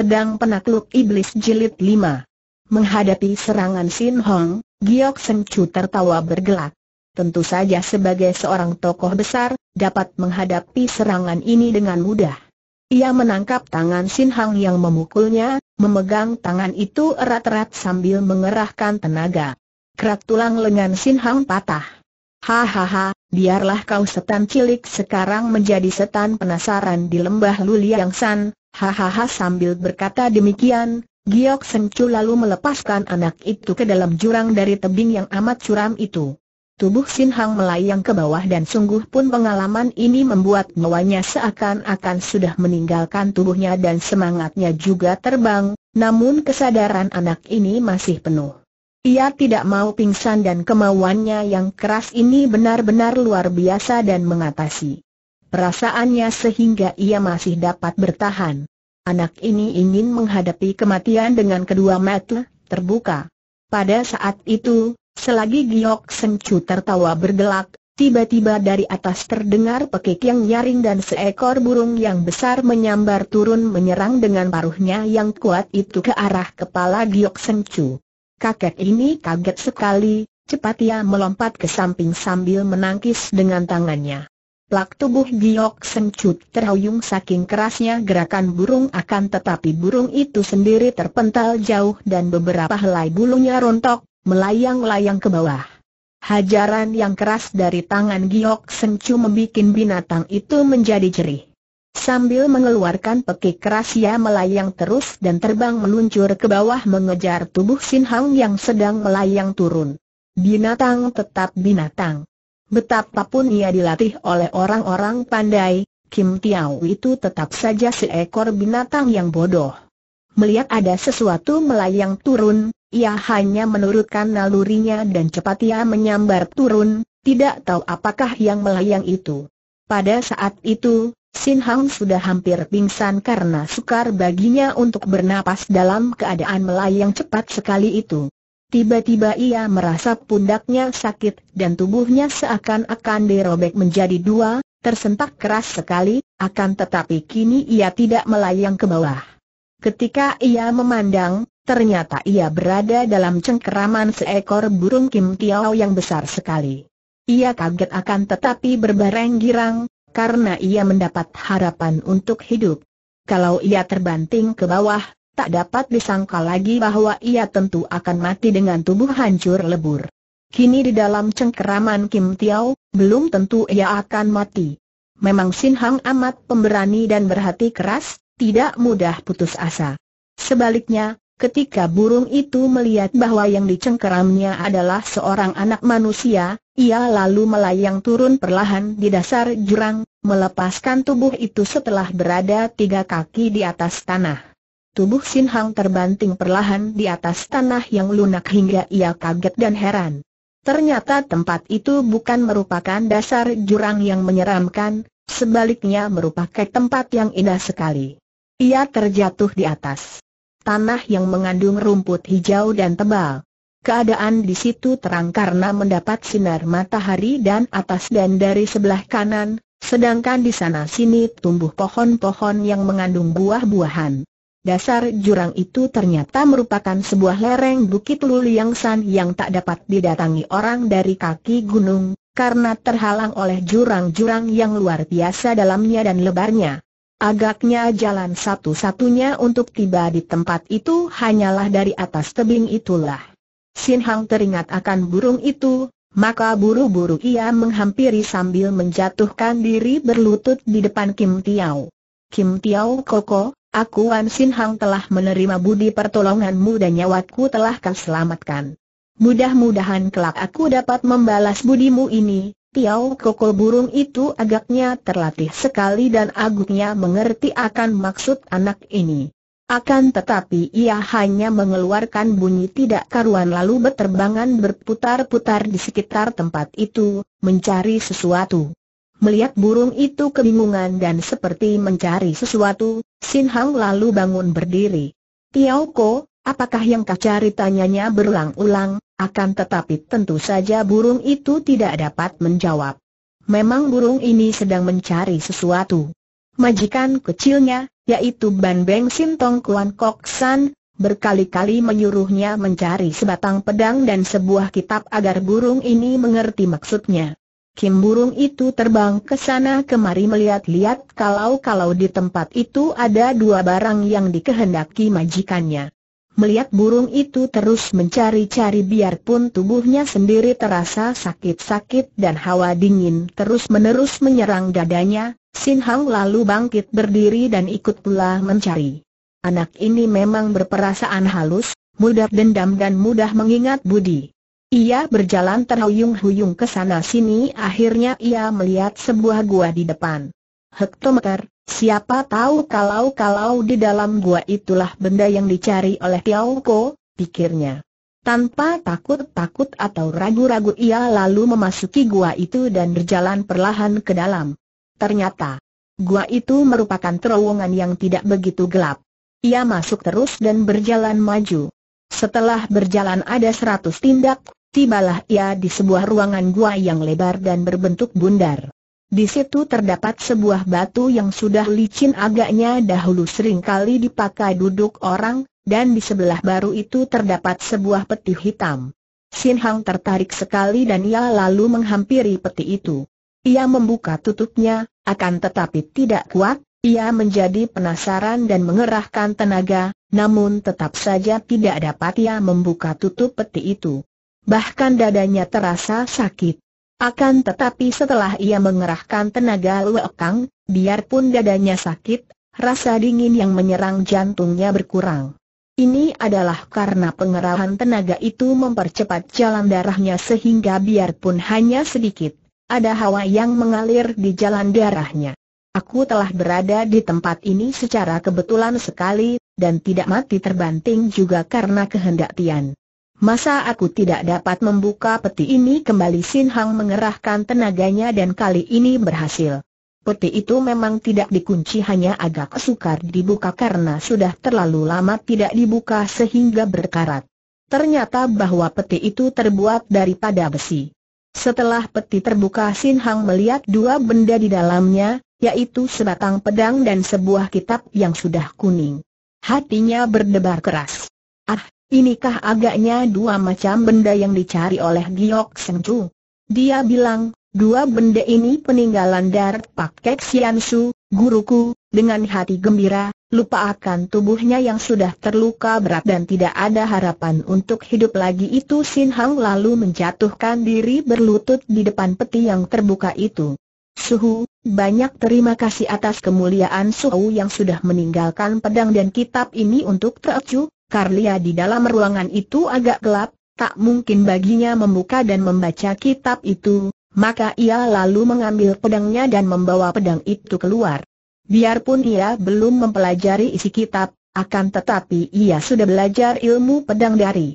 Pedang Penakluk Iblis Jilid 5 Menghadapi serangan Sin Hong, Giok Seng Chu tertawa bergelak. Tentu saja sebagai seorang tokoh besar, dapat menghadapi serangan ini dengan mudah. Ia menangkap tangan Sin Hong yang memukulnya, memegang tangan itu erat-erat sambil mengerahkan tenaga. Kerak tulang lengan Sin Hong patah. Hahaha, biarlah kau setan cilik sekarang menjadi setan penasaran di lembah Luliang San, Hahaha sambil berkata demikian, Giok Sencu lalu melepaskan anak itu ke dalam jurang dari tebing yang amat curam itu. Tubuh Sin Hang melayang ke bawah dan sungguh pun pengalaman ini membuat nyawanya seakan-akan sudah meninggalkan tubuhnya dan semangatnya juga terbang, namun kesadaran anak ini masih penuh. Ia tidak mau pingsan dan kemauannya yang keras ini benar-benar luar biasa dan mengatasi perasaannya sehingga ia masih dapat bertahan. Anak ini ingin menghadapi kematian dengan kedua mata terbuka. Pada saat itu, selagi Giok Sencu tertawa bergelak, tiba-tiba dari atas terdengar pekik yang nyaring dan seekor burung yang besar menyambar turun menyerang dengan paruhnya yang kuat itu ke arah kepala Giok Sencu. Kakek ini kaget sekali, cepat ia melompat ke samping sambil menangkis dengan tangannya. Plak tubuh Giok Sencut terhuyung saking kerasnya gerakan burung akan tetapi burung itu sendiri terpental jauh dan beberapa helai bulunya rontok, melayang-layang ke bawah. Hajaran yang keras dari tangan Giok Sencu membuat binatang itu menjadi jerih. Sambil mengeluarkan pekik keras ia melayang terus dan terbang meluncur ke bawah mengejar tubuh Sinhang yang sedang melayang turun. Binatang tetap binatang. Betapapun ia dilatih oleh orang-orang pandai, Kim Tiau itu tetap saja seekor binatang yang bodoh. Melihat ada sesuatu melayang turun, ia hanya menurutkan nalurinya dan cepat ia menyambar turun, tidak tahu apakah yang melayang itu. Pada saat itu, Sin Hang sudah hampir pingsan karena sukar baginya untuk bernapas dalam keadaan melayang cepat sekali itu. Tiba-tiba ia merasa pundaknya sakit dan tubuhnya seakan-akan dirobek menjadi dua, tersentak keras sekali, akan tetapi kini ia tidak melayang ke bawah. Ketika ia memandang, ternyata ia berada dalam cengkeraman seekor burung Kim Tiao yang besar sekali. Ia kaget akan tetapi berbareng girang, karena ia mendapat harapan untuk hidup. Kalau ia terbanting ke bawah, tak dapat disangka lagi bahwa ia tentu akan mati dengan tubuh hancur lebur. Kini di dalam cengkeraman Kim Tiao, belum tentu ia akan mati. Memang Sin Hang amat pemberani dan berhati keras, tidak mudah putus asa. Sebaliknya, ketika burung itu melihat bahwa yang dicengkeramnya adalah seorang anak manusia, ia lalu melayang turun perlahan di dasar jurang, melepaskan tubuh itu setelah berada tiga kaki di atas tanah. Tubuh Sin Hang terbanting perlahan di atas tanah yang lunak hingga ia kaget dan heran. Ternyata tempat itu bukan merupakan dasar jurang yang menyeramkan, sebaliknya merupakan tempat yang indah sekali. Ia terjatuh di atas tanah yang mengandung rumput hijau dan tebal. Keadaan di situ terang karena mendapat sinar matahari dan atas dan dari sebelah kanan, sedangkan di sana sini tumbuh pohon-pohon yang mengandung buah-buahan. Dasar jurang itu ternyata merupakan sebuah lereng Bukit Luliangsan yang tak dapat didatangi orang dari kaki gunung, karena terhalang oleh jurang-jurang yang luar biasa dalamnya dan lebarnya. Agaknya jalan satu-satunya untuk tiba di tempat itu hanyalah dari atas tebing itulah. Sin Hang teringat akan burung itu, maka buru-buru ia menghampiri sambil menjatuhkan diri berlutut di depan Kim Tiao. Kim Tiao Koko, Aku Wan Sin Hang telah menerima budi pertolonganmu dan nyawaku telah kau selamatkan. Mudah-mudahan kelak aku dapat membalas budimu ini. Tiao koko burung itu agaknya terlatih sekali dan agaknya mengerti akan maksud anak ini. Akan tetapi ia hanya mengeluarkan bunyi tidak karuan lalu berterbangan berputar-putar di sekitar tempat itu, mencari sesuatu. Melihat burung itu kebingungan dan seperti mencari sesuatu, Sin Hang lalu bangun berdiri. Tiao Ko, apakah yang kau cari tanyanya berulang-ulang, akan tetapi tentu saja burung itu tidak dapat menjawab. Memang burung ini sedang mencari sesuatu. Majikan kecilnya, yaitu Ban Beng Sin Tong Kuan Kok San, berkali-kali menyuruhnya mencari sebatang pedang dan sebuah kitab agar burung ini mengerti maksudnya. Kim burung itu terbang ke sana kemari melihat-lihat kalau-kalau di tempat itu ada dua barang yang dikehendaki majikannya. Melihat burung itu terus mencari-cari biarpun tubuhnya sendiri terasa sakit-sakit dan hawa dingin terus-menerus menyerang dadanya, Sin Hang lalu bangkit berdiri dan ikut pula mencari. Anak ini memang berperasaan halus, mudah dendam dan mudah mengingat budi. Ia berjalan terhuyung-huyung ke sana sini akhirnya ia melihat sebuah gua di depan. Hektometer, siapa tahu kalau-kalau di dalam gua itulah benda yang dicari oleh Tiao Ko, pikirnya. Tanpa takut-takut atau ragu-ragu ia lalu memasuki gua itu dan berjalan perlahan ke dalam. Ternyata, gua itu merupakan terowongan yang tidak begitu gelap. Ia masuk terus dan berjalan maju. Setelah berjalan ada seratus tindak, tibalah ia di sebuah ruangan gua yang lebar dan berbentuk bundar. Di situ terdapat sebuah batu yang sudah licin agaknya dahulu sering kali dipakai duduk orang, dan di sebelah baru itu terdapat sebuah peti hitam. Sin Hang tertarik sekali dan ia lalu menghampiri peti itu. Ia membuka tutupnya, akan tetapi tidak kuat, ia menjadi penasaran dan mengerahkan tenaga, namun tetap saja tidak dapat ia membuka tutup peti itu bahkan dadanya terasa sakit. Akan tetapi setelah ia mengerahkan tenaga lekang, biarpun dadanya sakit, rasa dingin yang menyerang jantungnya berkurang. Ini adalah karena pengerahan tenaga itu mempercepat jalan darahnya sehingga biarpun hanya sedikit, ada hawa yang mengalir di jalan darahnya. Aku telah berada di tempat ini secara kebetulan sekali, dan tidak mati terbanting juga karena kehendak Tian. Masa aku tidak dapat membuka peti ini kembali Sin Hang mengerahkan tenaganya dan kali ini berhasil. Peti itu memang tidak dikunci hanya agak sukar dibuka karena sudah terlalu lama tidak dibuka sehingga berkarat. Ternyata bahwa peti itu terbuat daripada besi. Setelah peti terbuka Sin Hang melihat dua benda di dalamnya, yaitu sebatang pedang dan sebuah kitab yang sudah kuning. Hatinya berdebar keras. Ah, Inikah agaknya dua macam benda yang dicari oleh Giok Seng Chu? Dia bilang, dua benda ini peninggalan dari Pak Kek Sian Su, guruku, dengan hati gembira, lupa akan tubuhnya yang sudah terluka berat dan tidak ada harapan untuk hidup lagi itu Sin Hang lalu menjatuhkan diri berlutut di depan peti yang terbuka itu. Suhu, banyak terima kasih atas kemuliaan Suhu yang sudah meninggalkan pedang dan kitab ini untuk Teocu, Karlia di dalam ruangan itu agak gelap, tak mungkin baginya membuka dan membaca kitab itu, maka ia lalu mengambil pedangnya dan membawa pedang itu keluar. Biarpun ia belum mempelajari isi kitab, akan tetapi ia sudah belajar ilmu pedang dari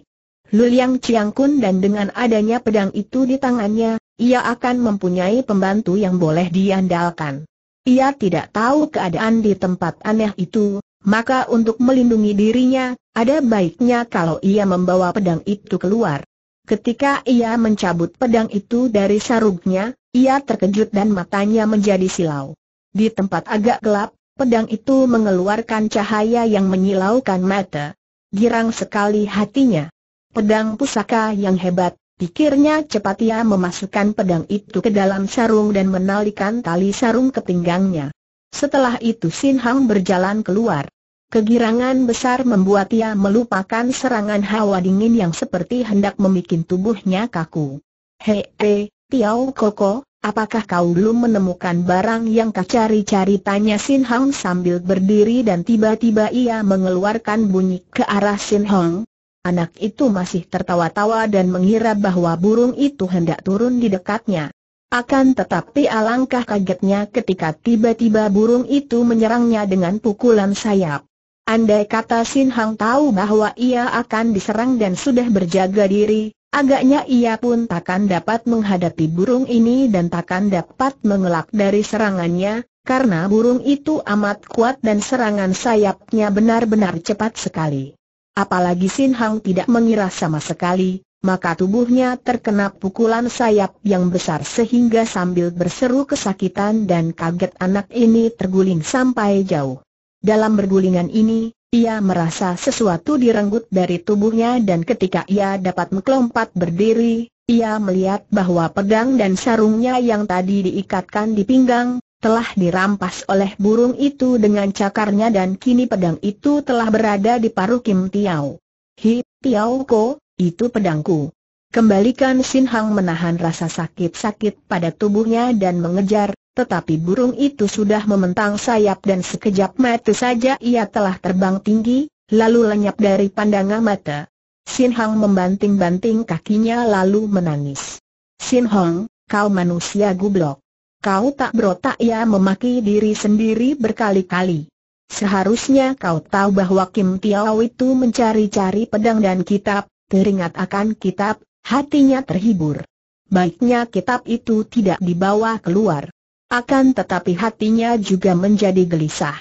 Luliang Ciangkun dan dengan adanya pedang itu di tangannya, ia akan mempunyai pembantu yang boleh diandalkan. Ia tidak tahu keadaan di tempat aneh itu, maka untuk melindungi dirinya, ada baiknya kalau ia membawa pedang itu keluar. Ketika ia mencabut pedang itu dari sarungnya, ia terkejut dan matanya menjadi silau. Di tempat agak gelap, pedang itu mengeluarkan cahaya yang menyilaukan mata. Girang sekali hatinya. Pedang pusaka yang hebat, pikirnya cepat ia memasukkan pedang itu ke dalam sarung dan menalikan tali sarung ke pinggangnya. Setelah itu Sin Hang berjalan keluar. Kegirangan besar membuat ia melupakan serangan hawa dingin yang seperti hendak membuat tubuhnya kaku. Hei, he, Tiao Koko, apakah kau belum menemukan barang yang kau cari-cari? Tanya Sin Hong sambil berdiri dan tiba-tiba ia mengeluarkan bunyi ke arah Sin Hong. Anak itu masih tertawa-tawa dan mengira bahwa burung itu hendak turun di dekatnya. Akan tetapi alangkah kagetnya ketika tiba-tiba burung itu menyerangnya dengan pukulan sayap. Andai kata Sin Hang tahu bahwa ia akan diserang dan sudah berjaga diri, agaknya ia pun takkan dapat menghadapi burung ini dan takkan dapat mengelak dari serangannya, karena burung itu amat kuat dan serangan sayapnya benar-benar cepat sekali. Apalagi Sin Hang tidak mengira sama sekali, maka tubuhnya terkena pukulan sayap yang besar sehingga sambil berseru kesakitan dan kaget anak ini terguling sampai jauh. Dalam bergulingan ini, ia merasa sesuatu direnggut dari tubuhnya dan ketika ia dapat melompat berdiri, ia melihat bahwa pedang dan sarungnya yang tadi diikatkan di pinggang, telah dirampas oleh burung itu dengan cakarnya dan kini pedang itu telah berada di paruh Kim Tiao. Hi, Tiao Ko, itu pedangku. Kembalikan Sin Hang menahan rasa sakit-sakit pada tubuhnya dan mengejar, tetapi burung itu sudah mementang sayap dan sekejap mata saja ia telah terbang tinggi, lalu lenyap dari pandangan mata. Sin Hong membanting-banting kakinya lalu menangis. Sin Hong, kau manusia gublok. Kau tak berotak ya memaki diri sendiri berkali-kali. Seharusnya kau tahu bahwa Kim Tiao itu mencari-cari pedang dan kitab, teringat akan kitab, hatinya terhibur. Baiknya kitab itu tidak dibawa keluar. Akan tetapi hatinya juga menjadi gelisah.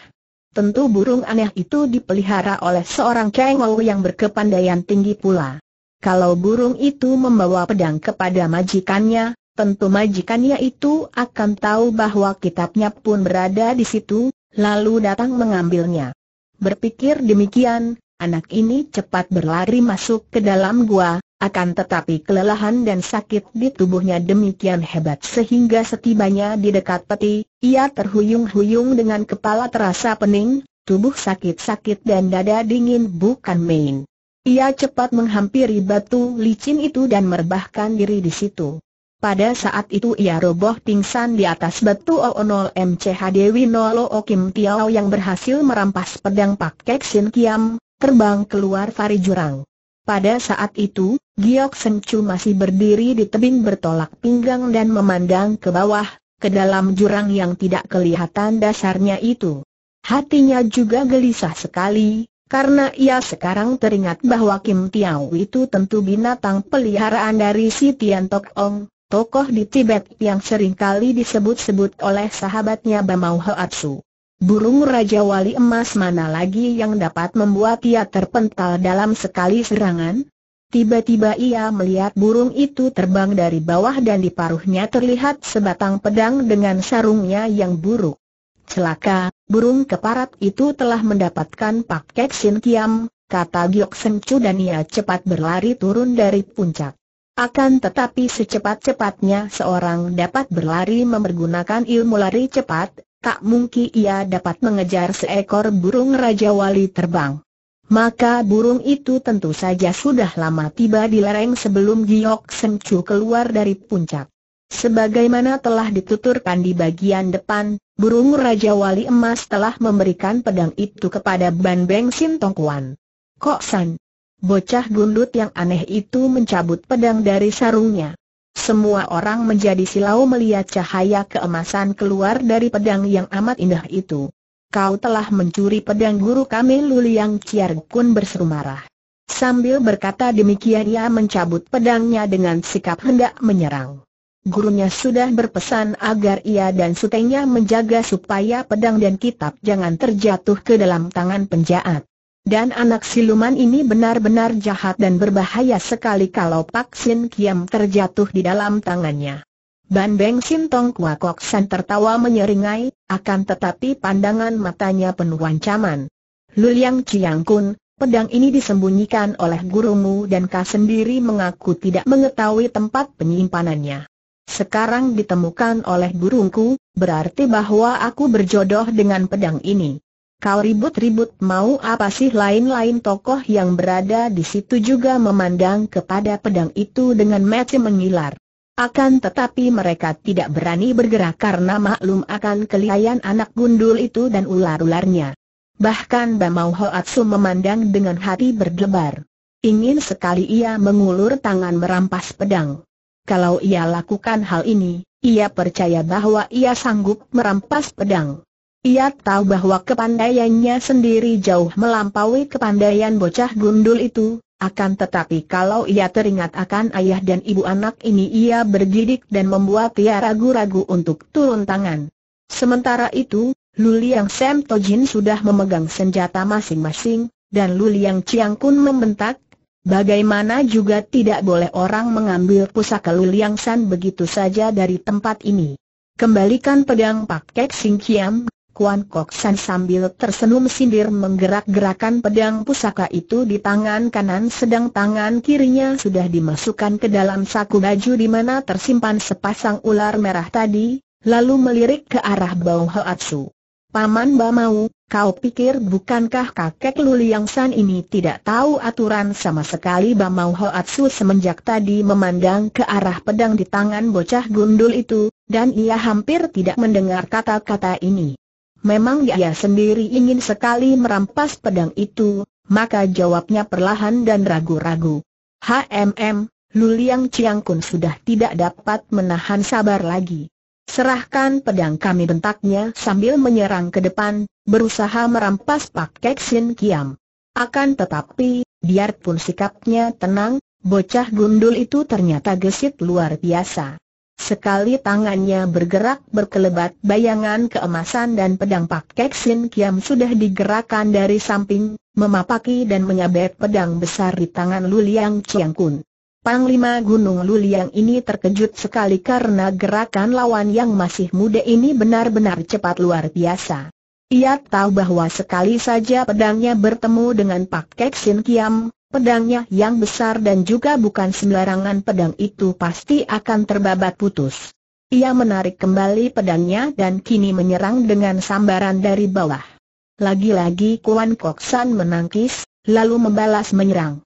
Tentu burung aneh itu dipelihara oleh seorang cengol yang berkepandaian tinggi pula. Kalau burung itu membawa pedang kepada majikannya, tentu majikannya itu akan tahu bahwa kitabnya pun berada di situ, lalu datang mengambilnya. Berpikir demikian, anak ini cepat berlari masuk ke dalam gua, akan tetapi kelelahan dan sakit di tubuhnya demikian hebat sehingga setibanya di dekat peti, ia terhuyung-huyung dengan kepala terasa pening, tubuh sakit-sakit dan dada dingin bukan main. Ia cepat menghampiri batu licin itu dan merbahkan diri di situ. Pada saat itu ia roboh pingsan di atas batu O0 MCH Dewi Nolo Kim Tiao yang berhasil merampas pedang Pak Kek Sin Kiam, terbang keluar Fari jurang. Pada saat itu, Giok Sencu masih berdiri di tebing bertolak pinggang dan memandang ke bawah, ke dalam jurang yang tidak kelihatan dasarnya itu. Hatinya juga gelisah sekali, karena ia sekarang teringat bahwa Kim Tiao itu tentu binatang peliharaan dari si Tian Tok Ong, tokoh di Tibet yang seringkali disebut-sebut oleh sahabatnya Bamau Hoatsu. Burung Raja Wali Emas mana lagi yang dapat membuat ia terpental dalam sekali serangan? Tiba-tiba ia melihat burung itu terbang dari bawah dan di paruhnya terlihat sebatang pedang dengan sarungnya yang buruk. Celaka, burung keparat itu telah mendapatkan paket Sin Kiam, kata Giok Chu dan ia cepat berlari turun dari puncak. Akan tetapi secepat-cepatnya seorang dapat berlari memergunakan ilmu lari cepat, tak mungkin ia dapat mengejar seekor burung Raja Wali terbang. Maka burung itu tentu saja sudah lama tiba di lereng sebelum Giok Sengcu keluar dari puncak. Sebagaimana telah dituturkan di bagian depan, burung Raja Wali Emas telah memberikan pedang itu kepada Ban Beng Sin Tong Kuan. Kok San? Bocah gundut yang aneh itu mencabut pedang dari sarungnya. Semua orang menjadi silau melihat cahaya keemasan keluar dari pedang yang amat indah itu. Kau telah mencuri pedang guru kami Luliang Ciar Kun berseru marah. Sambil berkata demikian ia mencabut pedangnya dengan sikap hendak menyerang. Gurunya sudah berpesan agar ia dan sutenya menjaga supaya pedang dan kitab jangan terjatuh ke dalam tangan penjahat. Dan anak siluman ini benar-benar jahat dan berbahaya sekali kalau Pak Sin Kiam terjatuh di dalam tangannya. Ban Beng Sin Tong Kwa Kok San tertawa menyeringai, akan tetapi pandangan matanya penuh ancaman. Luliang Chiang Kun, pedang ini disembunyikan oleh gurumu dan kau sendiri mengaku tidak mengetahui tempat penyimpanannya. Sekarang ditemukan oleh burungku, berarti bahwa aku berjodoh dengan pedang ini. Kau ribut-ribut mau apa sih lain-lain tokoh yang berada di situ juga memandang kepada pedang itu dengan mata mengilar. Akan tetapi mereka tidak berani bergerak karena maklum akan kelihayan anak gundul itu dan ular-ularnya. Bahkan Bamau Hoatsu memandang dengan hati berdebar. Ingin sekali ia mengulur tangan merampas pedang. Kalau ia lakukan hal ini, ia percaya bahwa ia sanggup merampas pedang. Ia tahu bahwa kepandaiannya sendiri jauh melampaui kepandaian bocah gundul itu, akan tetapi kalau ia teringat akan ayah dan ibu anak ini ia bergidik dan membuat ia ragu-ragu untuk turun tangan. Sementara itu, Luliang Sam Tojin sudah memegang senjata masing-masing, dan Luliang Chiang Kun membentak, bagaimana juga tidak boleh orang mengambil pusaka Luliang San begitu saja dari tempat ini. Kembalikan pedang Pak Kek Sing Kiam, Kuan Kok San sambil tersenyum sindir menggerak-gerakan pedang pusaka itu di tangan kanan sedang tangan kirinya sudah dimasukkan ke dalam saku baju di mana tersimpan sepasang ular merah tadi, lalu melirik ke arah Bao Hoatsu. Paman Bamau, kau pikir bukankah kakek Luliang San ini tidak tahu aturan sama sekali Bamau Hoatsu semenjak tadi memandang ke arah pedang di tangan bocah gundul itu, dan ia hampir tidak mendengar kata-kata ini memang dia sendiri ingin sekali merampas pedang itu, maka jawabnya perlahan dan ragu-ragu. HMM, Luliang Ciangkun sudah tidak dapat menahan sabar lagi. Serahkan pedang kami bentaknya sambil menyerang ke depan, berusaha merampas Pak Keksin Kiam. Akan tetapi, biarpun sikapnya tenang, bocah gundul itu ternyata gesit luar biasa. Sekali tangannya bergerak berkelebat bayangan keemasan dan pedang Pak Kek Kiam sudah digerakkan dari samping, memapaki dan menyabet pedang besar di tangan Luliang Chiang Kun. Panglima Gunung Luliang ini terkejut sekali karena gerakan lawan yang masih muda ini benar-benar cepat luar biasa. Ia tahu bahwa sekali saja pedangnya bertemu dengan Pak Kek Kiam, Pedangnya yang besar dan juga bukan sembarangan pedang itu pasti akan terbabat putus. Ia menarik kembali pedangnya dan kini menyerang dengan sambaran dari bawah. Lagi-lagi Kuan Koksan menangkis, lalu membalas menyerang.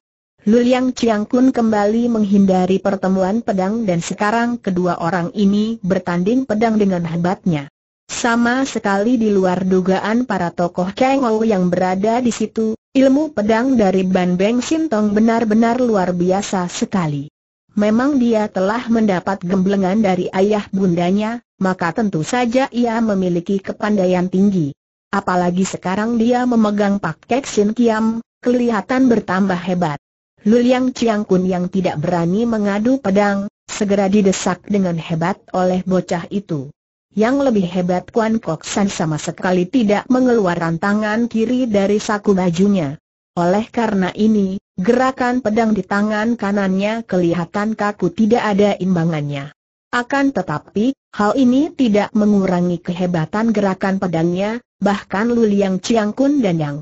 Luliang Chiang Kun kembali menghindari pertemuan pedang dan sekarang kedua orang ini bertanding pedang dengan hebatnya. Sama sekali di luar dugaan para tokoh Kang Ou yang berada di situ, ilmu pedang dari Ban Beng Tong benar-benar luar biasa sekali. Memang dia telah mendapat gemblengan dari ayah bundanya, maka tentu saja ia memiliki kepandaian tinggi. Apalagi sekarang dia memegang Pak Kek Sin Kiam, kelihatan bertambah hebat. Luliang Chiang Kun yang tidak berani mengadu pedang, segera didesak dengan hebat oleh bocah itu. Yang lebih hebat Kuan Kok San sama sekali tidak mengeluarkan tangan kiri dari saku bajunya. Oleh karena ini, gerakan pedang di tangan kanannya kelihatan kaku tidak ada imbangannya. Akan tetapi, hal ini tidak mengurangi kehebatan gerakan pedangnya, bahkan Luliang Ciangkun dan yang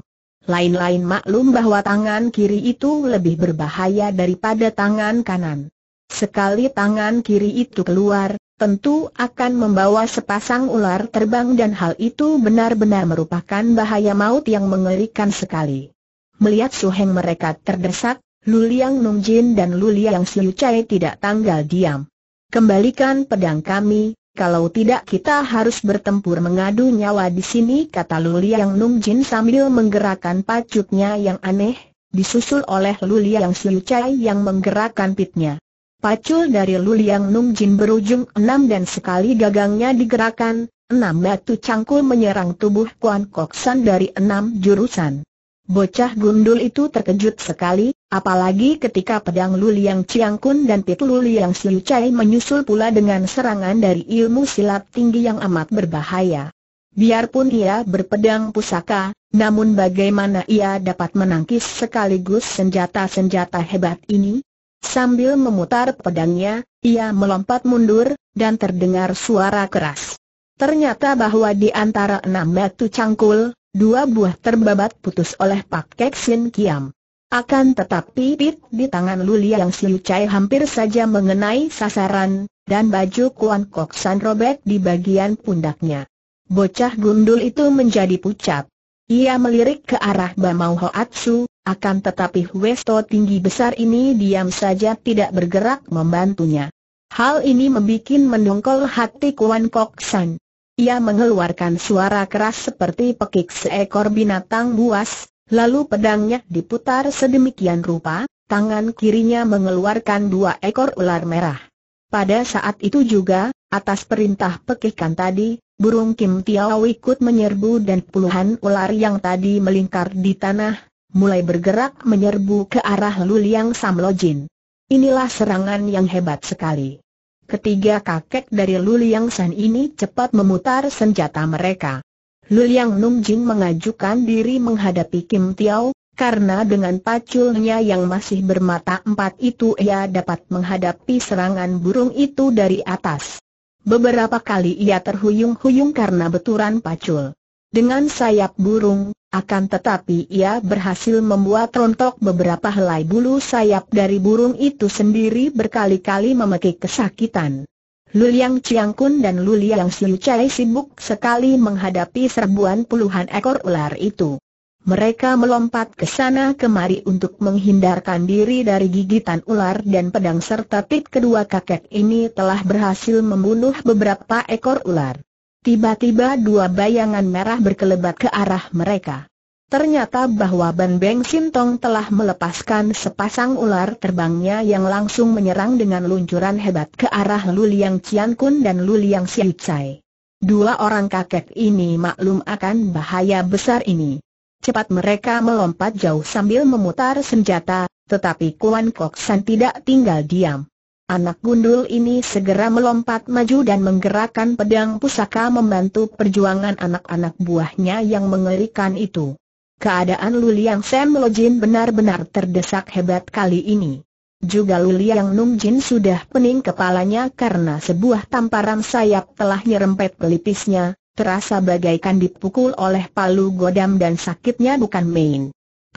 lain-lain maklum bahwa tangan kiri itu lebih berbahaya daripada tangan kanan. Sekali tangan kiri itu keluar, tentu akan membawa sepasang ular terbang dan hal itu benar-benar merupakan bahaya maut yang mengerikan sekali. Melihat suheng mereka terdesak, Luliang Nungjin dan Luliang Siucai tidak tanggal diam. Kembalikan pedang kami, kalau tidak kita harus bertempur mengadu nyawa di sini kata Luliang Nungjin sambil menggerakkan pacutnya yang aneh, disusul oleh Luliang Siucai yang menggerakkan pitnya. Pacul dari Luliang Nung Jin berujung enam dan sekali gagangnya digerakkan, enam batu cangkul menyerang tubuh Kuan Kok San dari enam jurusan. Bocah gundul itu terkejut sekali, apalagi ketika pedang Luliang Chiang Kun dan pit Luliang Siu Chai menyusul pula dengan serangan dari ilmu silat tinggi yang amat berbahaya. Biarpun ia berpedang pusaka, namun bagaimana ia dapat menangkis sekaligus senjata-senjata hebat ini? Sambil memutar pedangnya, ia melompat mundur, dan terdengar suara keras. Ternyata bahwa di antara enam batu cangkul, dua buah terbabat putus oleh Pak Kek Kiam. Akan tetapi pit di tangan Lulia yang Siu hampir saja mengenai sasaran, dan baju Kuan Kok San robek di bagian pundaknya. Bocah gundul itu menjadi pucat. Ia melirik ke arah Bamau Hoatsu, akan tetapi Westo tinggi besar ini diam saja tidak bergerak membantunya. Hal ini membuat mendongkol hati Kuan Kok San. Ia mengeluarkan suara keras seperti pekik seekor binatang buas, lalu pedangnya diputar sedemikian rupa, tangan kirinya mengeluarkan dua ekor ular merah. Pada saat itu juga, atas perintah pekikan tadi, burung Kim Tiao ikut menyerbu dan puluhan ular yang tadi melingkar di tanah, mulai bergerak menyerbu ke arah Luliang Samlojin. Inilah serangan yang hebat sekali. Ketiga kakek dari Luliang San ini cepat memutar senjata mereka. Luliang Nungjing mengajukan diri menghadapi Kim Tiao, karena dengan paculnya yang masih bermata empat itu ia dapat menghadapi serangan burung itu dari atas. Beberapa kali ia terhuyung-huyung karena beturan pacul dengan sayap burung, akan tetapi ia berhasil membuat rontok beberapa helai bulu sayap dari burung itu sendiri berkali-kali memekik kesakitan. Luliang Kun dan Luliang Siu Chai sibuk sekali menghadapi serbuan puluhan ekor ular itu. Mereka melompat ke sana kemari untuk menghindarkan diri dari gigitan ular dan pedang serta tit kedua kakek ini telah berhasil membunuh beberapa ekor ular. Tiba-tiba dua bayangan merah berkelebat ke arah mereka. Ternyata bahwa Ban Beng Sintong telah melepaskan sepasang ular terbangnya yang langsung menyerang dengan luncuran hebat ke arah Luliang Liang Cian Kun dan Luliang Liang Xiu Dua orang kakek ini maklum akan bahaya besar ini. Cepat mereka melompat jauh sambil memutar senjata, tetapi Kuan Kok San tidak tinggal diam. Anak gundul ini segera melompat maju dan menggerakkan pedang pusaka membantu perjuangan anak-anak buahnya yang mengerikan itu. Keadaan Luliang Sam Lojin benar-benar terdesak hebat kali ini. Juga Luliang Jin sudah pening kepalanya karena sebuah tamparan sayap telah nyerempet pelipisnya, terasa bagaikan dipukul oleh palu godam dan sakitnya bukan main.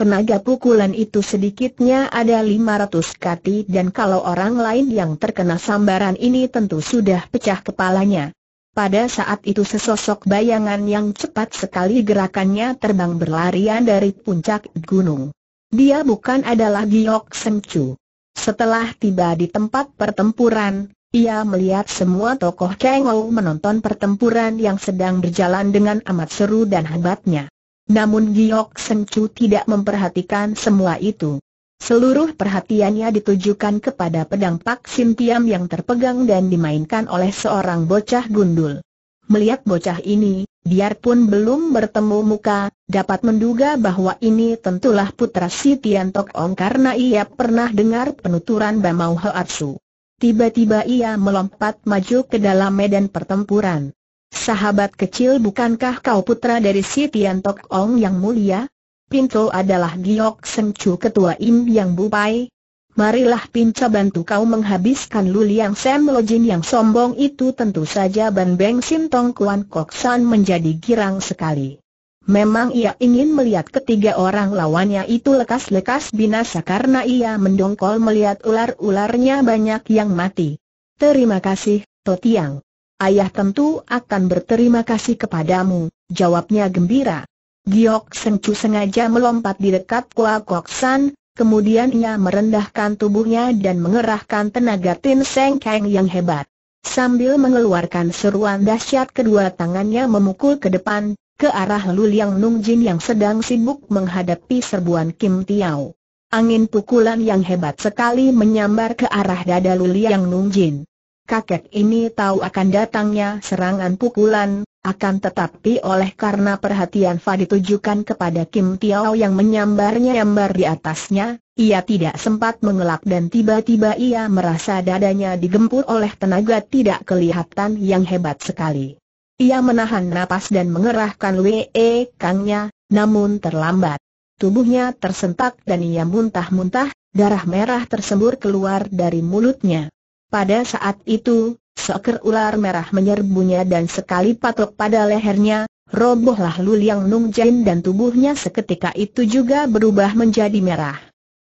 Tenaga pukulan itu sedikitnya ada 500 kati dan kalau orang lain yang terkena sambaran ini tentu sudah pecah kepalanya. Pada saat itu sesosok bayangan yang cepat sekali gerakannya terbang berlarian dari puncak gunung. Dia bukan adalah Giok Semcu. Setelah tiba di tempat pertempuran, ia melihat semua tokoh Kengou menonton pertempuran yang sedang berjalan dengan amat seru dan hebatnya. Namun Giok Sencu tidak memperhatikan semua itu. Seluruh perhatiannya ditujukan kepada pedang Pak Sintiam yang terpegang dan dimainkan oleh seorang bocah gundul. Melihat bocah ini, biarpun belum bertemu muka, dapat menduga bahwa ini tentulah putra si Tian Tok Ong karena ia pernah dengar penuturan Bamau Hoatsu. Tiba-tiba ia melompat maju ke dalam medan pertempuran. Sahabat kecil bukankah kau putra dari si Tian Tok Ong yang mulia? Pinto adalah Giok Seng Chu ketua Im Yang Bupai. Marilah Pinca bantu kau menghabiskan Lu Liang Sam Lojin yang sombong itu tentu saja Ban Beng Sim Tong Kuan Kok San menjadi girang sekali. Memang ia ingin melihat ketiga orang lawannya itu lekas-lekas binasa karena ia mendongkol melihat ular-ularnya banyak yang mati. Terima kasih, Totiang. Ayah tentu akan berterima kasih kepadamu, jawabnya gembira. Giok Sengcu sengaja melompat di dekat Kua Kok San, kemudian ia merendahkan tubuhnya dan mengerahkan tenaga Tin Seng Kang yang hebat. Sambil mengeluarkan seruan dahsyat kedua tangannya memukul ke depan, ke arah Lu Liang Nung Jin yang sedang sibuk menghadapi serbuan Kim Tiao. Angin pukulan yang hebat sekali menyambar ke arah dada Lu Liang Nung Jin kakek ini tahu akan datangnya serangan pukulan, akan tetapi oleh karena perhatian Fa ditujukan kepada Kim Tiao yang menyambar-nyambar di atasnya, ia tidak sempat mengelak dan tiba-tiba ia merasa dadanya digempur oleh tenaga tidak kelihatan yang hebat sekali. Ia menahan napas dan mengerahkan WE Kangnya, namun terlambat. Tubuhnya tersentak dan ia muntah-muntah, darah merah tersembur keluar dari mulutnya. Pada saat itu, seekor ular merah menyerbunya dan sekali patok pada lehernya, robohlah Luliang Nung Jin dan tubuhnya seketika itu juga berubah menjadi merah.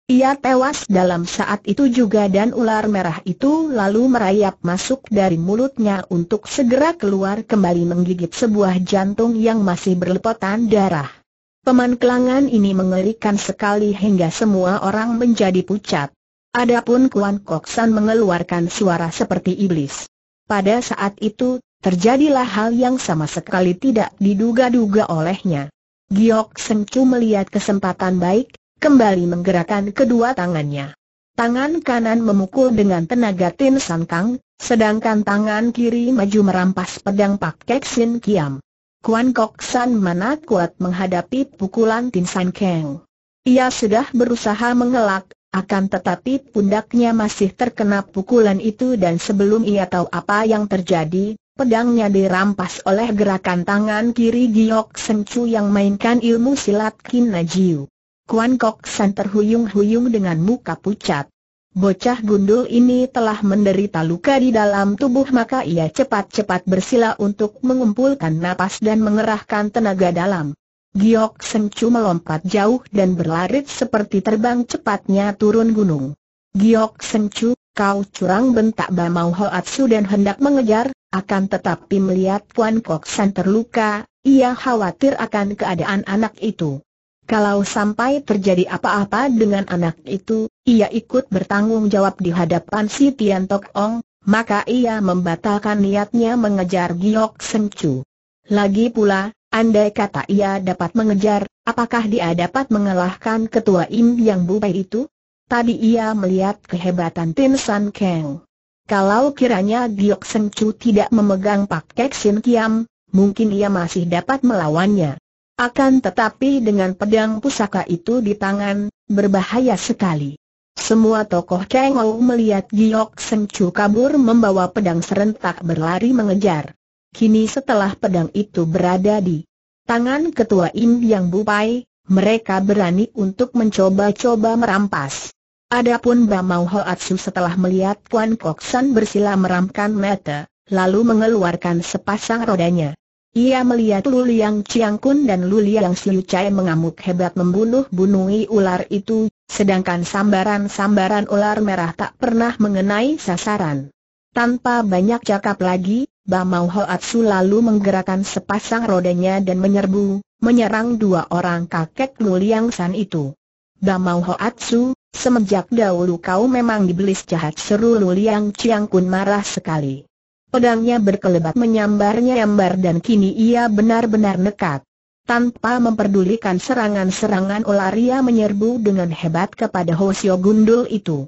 Ia tewas dalam saat itu juga dan ular merah itu lalu merayap masuk dari mulutnya untuk segera keluar kembali menggigit sebuah jantung yang masih berlepotan darah. Pemanklangan ini mengerikan sekali hingga semua orang menjadi pucat. Adapun Kuan Kok San mengeluarkan suara seperti iblis. Pada saat itu, terjadilah hal yang sama sekali tidak diduga-duga olehnya. Giok Seng Chu melihat kesempatan baik, kembali menggerakkan kedua tangannya. Tangan kanan memukul dengan tenaga Tin San Kang, sedangkan tangan kiri maju merampas pedang Pak Kek Sin Kiam. Kuan Kok San mana kuat menghadapi pukulan Tin San Kang. Ia sudah berusaha mengelak, akan tetapi pundaknya masih terkena pukulan itu dan sebelum ia tahu apa yang terjadi, pedangnya dirampas oleh gerakan tangan kiri Giok Sencu yang mainkan ilmu silat Kin Najiu. Kuan Kok San terhuyung-huyung dengan muka pucat. Bocah gundul ini telah menderita luka di dalam tubuh maka ia cepat-cepat bersila untuk mengumpulkan napas dan mengerahkan tenaga dalam. Giok Sencu melompat jauh dan berlari seperti terbang cepatnya turun gunung. Giok Sencu, kau curang bentak Bamau Hoatsu dan hendak mengejar, akan tetapi melihat Kuan Kok San terluka, ia khawatir akan keadaan anak itu. Kalau sampai terjadi apa-apa dengan anak itu, ia ikut bertanggung jawab di hadapan si Tian Tok Ong, maka ia membatalkan niatnya mengejar Giok Sencu. Lagi pula, Andai kata ia dapat mengejar, apakah dia dapat mengalahkan ketua Im Yang Bupai itu? Tadi ia melihat kehebatan Tin San Kang. Kalau kiranya Giok Seng Chu tidak memegang Pak Kek Sin Kiam, mungkin ia masih dapat melawannya. Akan tetapi dengan pedang pusaka itu di tangan, berbahaya sekali. Semua tokoh Ou melihat Giok Seng Chu kabur membawa pedang serentak berlari mengejar. Kini setelah pedang itu berada di tangan ketua Im Yang Bupai, mereka berani untuk mencoba-coba merampas. Adapun Bamau Hoatsu setelah melihat Kuan Kok bersila meramkan mata, lalu mengeluarkan sepasang rodanya. Ia melihat Luliang Liang dan Lu Liang Siu Chai mengamuk hebat membunuh bunuhi ular itu, sedangkan sambaran-sambaran ular merah tak pernah mengenai sasaran. Tanpa banyak cakap lagi, Bamau Hoatsu lalu menggerakkan sepasang rodanya dan menyerbu, menyerang dua orang kakek Lu San itu. Bamau Hoatsu, semenjak dahulu kau memang dibelis jahat seru Lu Liang Chiang Kun marah sekali. Pedangnya berkelebat menyambar-nyambar dan kini ia benar-benar nekat. Tanpa memperdulikan serangan-serangan Olaria menyerbu dengan hebat kepada Hosio Gundul itu.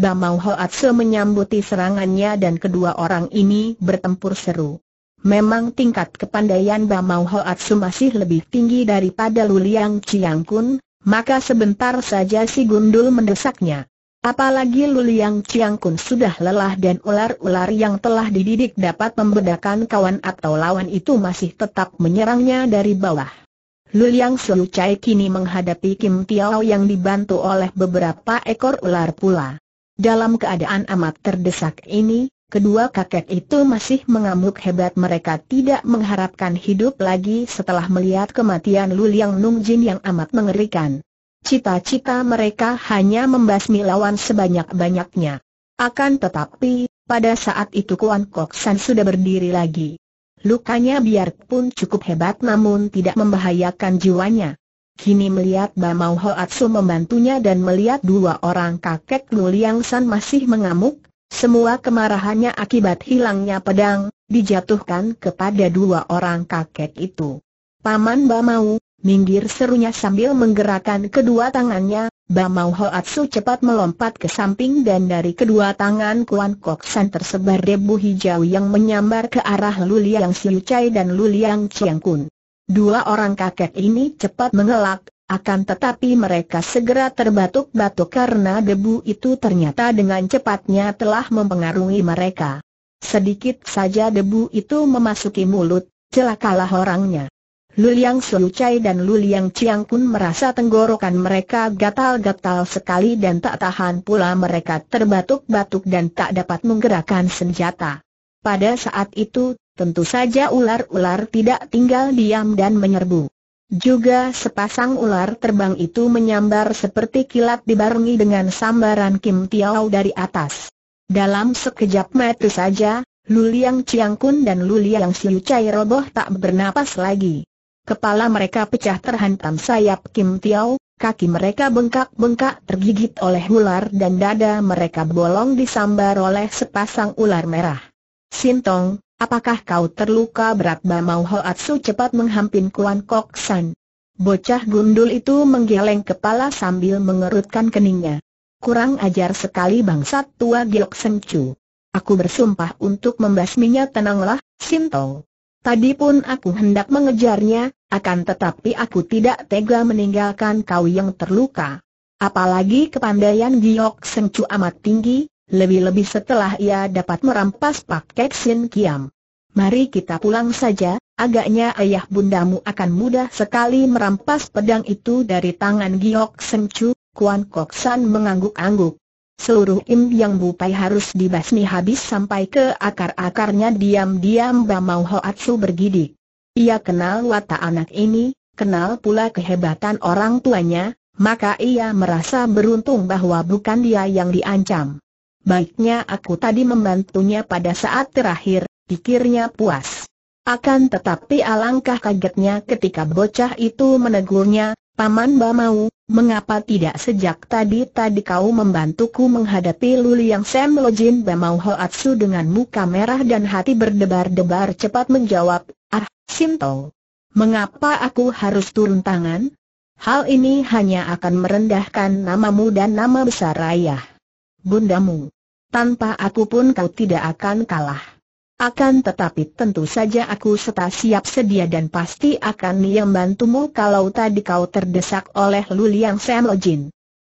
Bamau Hoatse menyambuti serangannya dan kedua orang ini bertempur seru. Memang tingkat kepandaian Bamau masih lebih tinggi daripada Luliang Kun, maka sebentar saja si gundul mendesaknya. Apalagi Luliang Kun sudah lelah dan ular-ular yang telah dididik dapat membedakan kawan atau lawan itu masih tetap menyerangnya dari bawah. Luliang Sulucai kini menghadapi Kim Tiao yang dibantu oleh beberapa ekor ular pula. Dalam keadaan amat terdesak ini, kedua kakek itu masih mengamuk hebat mereka tidak mengharapkan hidup lagi setelah melihat kematian Luliang Jin yang amat mengerikan. Cita-cita mereka hanya membasmi lawan sebanyak-banyaknya. Akan tetapi, pada saat itu Kuan Kok San sudah berdiri lagi. Lukanya biarpun cukup hebat namun tidak membahayakan jiwanya. Kini melihat Bamau Atsu membantunya dan melihat dua orang kakek Lu Liang San masih mengamuk, semua kemarahannya akibat hilangnya pedang, dijatuhkan kepada dua orang kakek itu. Paman Bamau, minggir serunya sambil menggerakkan kedua tangannya, Bamau Atsu cepat melompat ke samping dan dari kedua tangan Kuan Kok San tersebar debu hijau yang menyambar ke arah Luliang Liang Siu Chai dan Luliang Liang Chiang Kun. Dua orang kakek ini cepat mengelak, akan tetapi mereka segera terbatuk-batuk karena debu itu ternyata dengan cepatnya telah mempengaruhi mereka. Sedikit saja debu itu memasuki mulut, celakalah orangnya. Luliang Suyucai dan Luliang Chiang pun merasa tenggorokan mereka gatal-gatal sekali dan tak tahan pula mereka terbatuk-batuk dan tak dapat menggerakkan senjata. Pada saat itu, Tentu saja ular-ular tidak tinggal diam dan menyerbu. Juga sepasang ular terbang itu menyambar seperti kilat dibarengi dengan sambaran Kim Tiao dari atas. Dalam sekejap mata saja, Luliang Kun dan Luliang Siu Chai roboh tak bernapas lagi. Kepala mereka pecah terhantam sayap Kim Tiao, kaki mereka bengkak-bengkak tergigit oleh ular dan dada mereka bolong disambar oleh sepasang ular merah. Sintong, Apakah kau terluka berat Bamau Hoatsu cepat menghampin Kuan Kok San. Bocah gundul itu menggeleng kepala sambil mengerutkan keningnya. Kurang ajar sekali bangsat tua Giok Sencu. Aku bersumpah untuk membasminya tenanglah, Sintong. Tadi pun aku hendak mengejarnya, akan tetapi aku tidak tega meninggalkan kau yang terluka. Apalagi kepandaian Giok Sengcu amat tinggi, lebih-lebih setelah ia dapat merampas Pak Kek Sin Kiam. Mari kita pulang saja, agaknya ayah bundamu akan mudah sekali merampas pedang itu dari tangan Giok Seng Chu, Kuan Kok San mengangguk-angguk. Seluruh Im Yang Bupai harus dibasmi habis sampai ke akar-akarnya diam-diam Bamau Hoatsu bergidik. Ia kenal watak anak ini, kenal pula kehebatan orang tuanya, maka ia merasa beruntung bahwa bukan dia yang diancam. Baiknya aku tadi membantunya pada saat terakhir, pikirnya puas. Akan tetapi alangkah kagetnya ketika bocah itu menegurnya, Paman Bamau, mengapa tidak sejak tadi-tadi kau membantuku menghadapi Luli yang Sam Lojin Bamau Hoatsu dengan muka merah dan hati berdebar-debar cepat menjawab, Ah, Sinto, Mengapa aku harus turun tangan? Hal ini hanya akan merendahkan namamu dan nama besar ayah bundamu. Tanpa aku pun kau tidak akan kalah. Akan tetapi tentu saja aku seta siap sedia dan pasti akan membantumu kalau tadi kau terdesak oleh Luliang Sam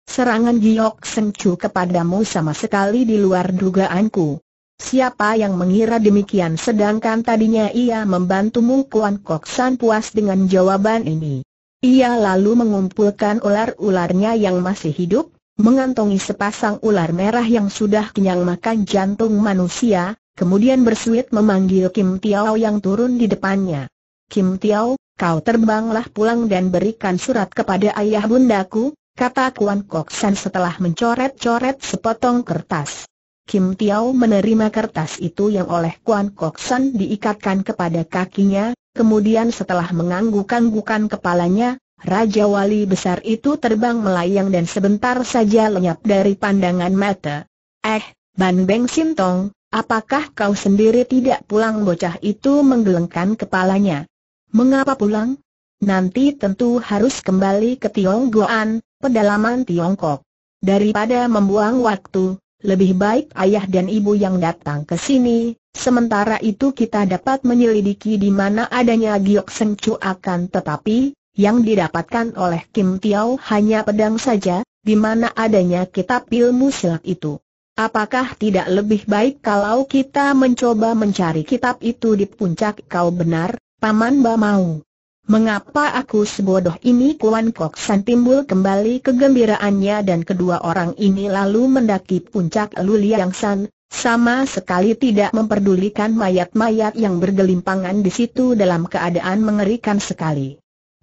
Serangan Giok Seng kepadamu sama sekali di luar dugaanku. Siapa yang mengira demikian sedangkan tadinya ia membantumu Kuan Kok San puas dengan jawaban ini. Ia lalu mengumpulkan ular-ularnya yang masih hidup, mengantongi sepasang ular merah yang sudah kenyang makan jantung manusia, kemudian bersuit memanggil Kim Tiao yang turun di depannya. Kim Tiao, kau terbanglah pulang dan berikan surat kepada ayah bundaku, kata Kuan Kok San setelah mencoret-coret sepotong kertas. Kim Tiao menerima kertas itu yang oleh Kuan Kok San diikatkan kepada kakinya, kemudian setelah mengangguk-anggukan kepalanya, Raja Wali besar itu terbang melayang dan sebentar saja lenyap dari pandangan mata. Eh, Ban Beng Sintong, apakah kau sendiri tidak pulang bocah itu menggelengkan kepalanya? Mengapa pulang? Nanti tentu harus kembali ke Tionggoan, pedalaman Tiongkok. Daripada membuang waktu, lebih baik ayah dan ibu yang datang ke sini, sementara itu kita dapat menyelidiki di mana adanya Giok Sencu akan tetapi, yang didapatkan oleh Kim Tiao hanya pedang saja, di mana adanya kitab ilmu silat itu. Apakah tidak lebih baik kalau kita mencoba mencari kitab itu di puncak kau benar, Paman Ba mau? Mengapa aku sebodoh ini Kuan Kok San timbul kembali kegembiraannya dan kedua orang ini lalu mendaki puncak Luliang San, sama sekali tidak memperdulikan mayat-mayat yang bergelimpangan di situ dalam keadaan mengerikan sekali.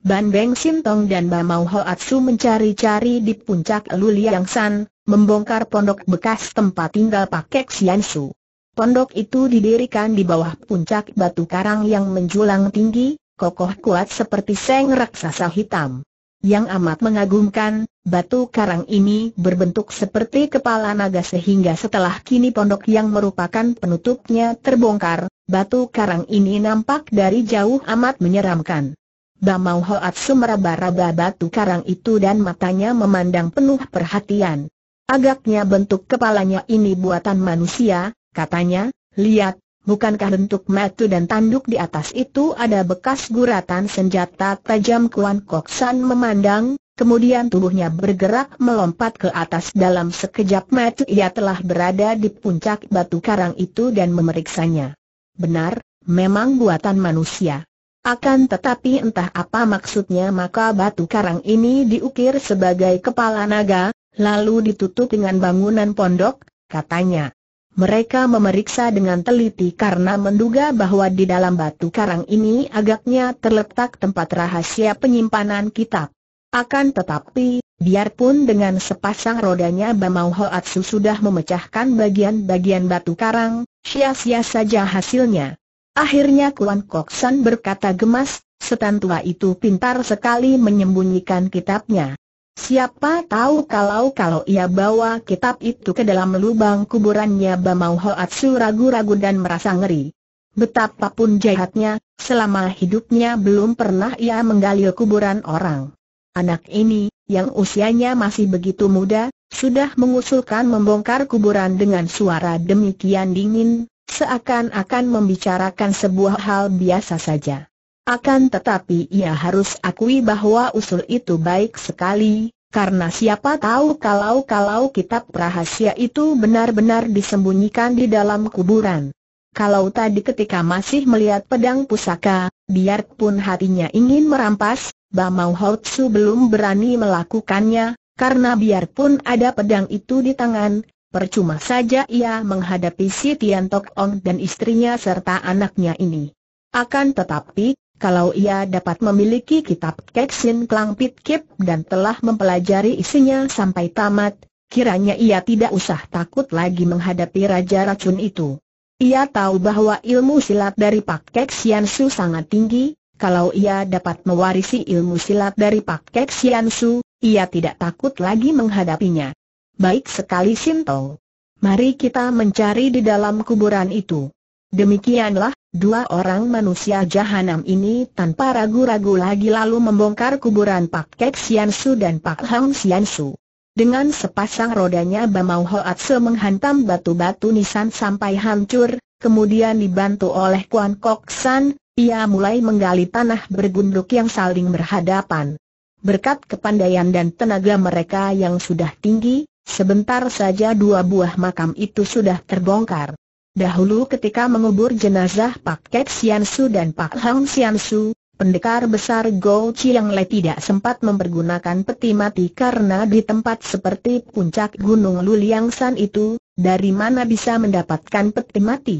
Ban Beng Sintong dan Bamau Hoatsu mencari-cari di puncak Luliang San, membongkar pondok bekas tempat tinggal Sian Su. Pondok itu didirikan di bawah puncak batu karang yang menjulang tinggi, kokoh kuat seperti seng raksasa hitam. Yang amat mengagumkan, batu karang ini berbentuk seperti kepala naga sehingga setelah kini pondok yang merupakan penutupnya terbongkar, batu karang ini nampak dari jauh amat menyeramkan. Bamau Hoat meraba-raba batu karang itu dan matanya memandang penuh perhatian. Agaknya bentuk kepalanya ini buatan manusia, katanya, lihat, bukankah bentuk matu dan tanduk di atas itu ada bekas guratan senjata tajam Kuan Koksan memandang, Kemudian tubuhnya bergerak melompat ke atas dalam sekejap mata ia telah berada di puncak batu karang itu dan memeriksanya. Benar, memang buatan manusia. Akan tetapi entah apa maksudnya maka batu karang ini diukir sebagai kepala naga, lalu ditutup dengan bangunan pondok, katanya. Mereka memeriksa dengan teliti karena menduga bahwa di dalam batu karang ini agaknya terletak tempat rahasia penyimpanan kitab. Akan tetapi, biarpun dengan sepasang rodanya Bamau Hoatsu sudah memecahkan bagian-bagian batu karang, sia-sia saja hasilnya. Akhirnya Kuan Kok San berkata gemas, setan tua itu pintar sekali menyembunyikan kitabnya. Siapa tahu kalau-kalau ia bawa kitab itu ke dalam lubang kuburannya Bamau Hoatsu ragu-ragu dan merasa ngeri. Betapapun jahatnya, selama hidupnya belum pernah ia menggali kuburan orang. Anak ini, yang usianya masih begitu muda, sudah mengusulkan membongkar kuburan dengan suara demikian dingin, Seakan-akan membicarakan sebuah hal biasa saja. Akan tetapi ia harus akui bahwa usul itu baik sekali, karena siapa tahu kalau-kalau kitab rahasia itu benar-benar disembunyikan di dalam kuburan. Kalau tadi ketika masih melihat pedang pusaka, biarpun hatinya ingin merampas, Bamau Hotsu belum berani melakukannya, karena biarpun ada pedang itu di tangan, Percuma saja ia menghadapi si Tian Tok Ong dan istrinya serta anaknya ini. Akan tetapi, kalau ia dapat memiliki kitab Keksin Klang Pit Kip dan telah mempelajari isinya sampai tamat, kiranya ia tidak usah takut lagi menghadapi Raja Racun itu. Ia tahu bahwa ilmu silat dari Pak Kek Su sangat tinggi, kalau ia dapat mewarisi ilmu silat dari Pak Kek Su, ia tidak takut lagi menghadapinya. Baik sekali Sinto. Mari kita mencari di dalam kuburan itu. Demikianlah, dua orang manusia jahanam ini tanpa ragu-ragu lagi lalu membongkar kuburan Pak Kek Siansu dan Pak Hang Siansu. Dengan sepasang rodanya Bamau Hoatse menghantam batu-batu nisan sampai hancur, kemudian dibantu oleh Kuan Kok San, ia mulai menggali tanah bergunduk yang saling berhadapan. Berkat kepandaian dan tenaga mereka yang sudah tinggi, Sebentar saja dua buah makam itu sudah terbongkar. Dahulu ketika mengubur jenazah Pak Kek Sian dan Pak Hang Sian pendekar besar Go Chiang Le tidak sempat mempergunakan peti mati karena di tempat seperti puncak Gunung Luliang San itu, dari mana bisa mendapatkan peti mati?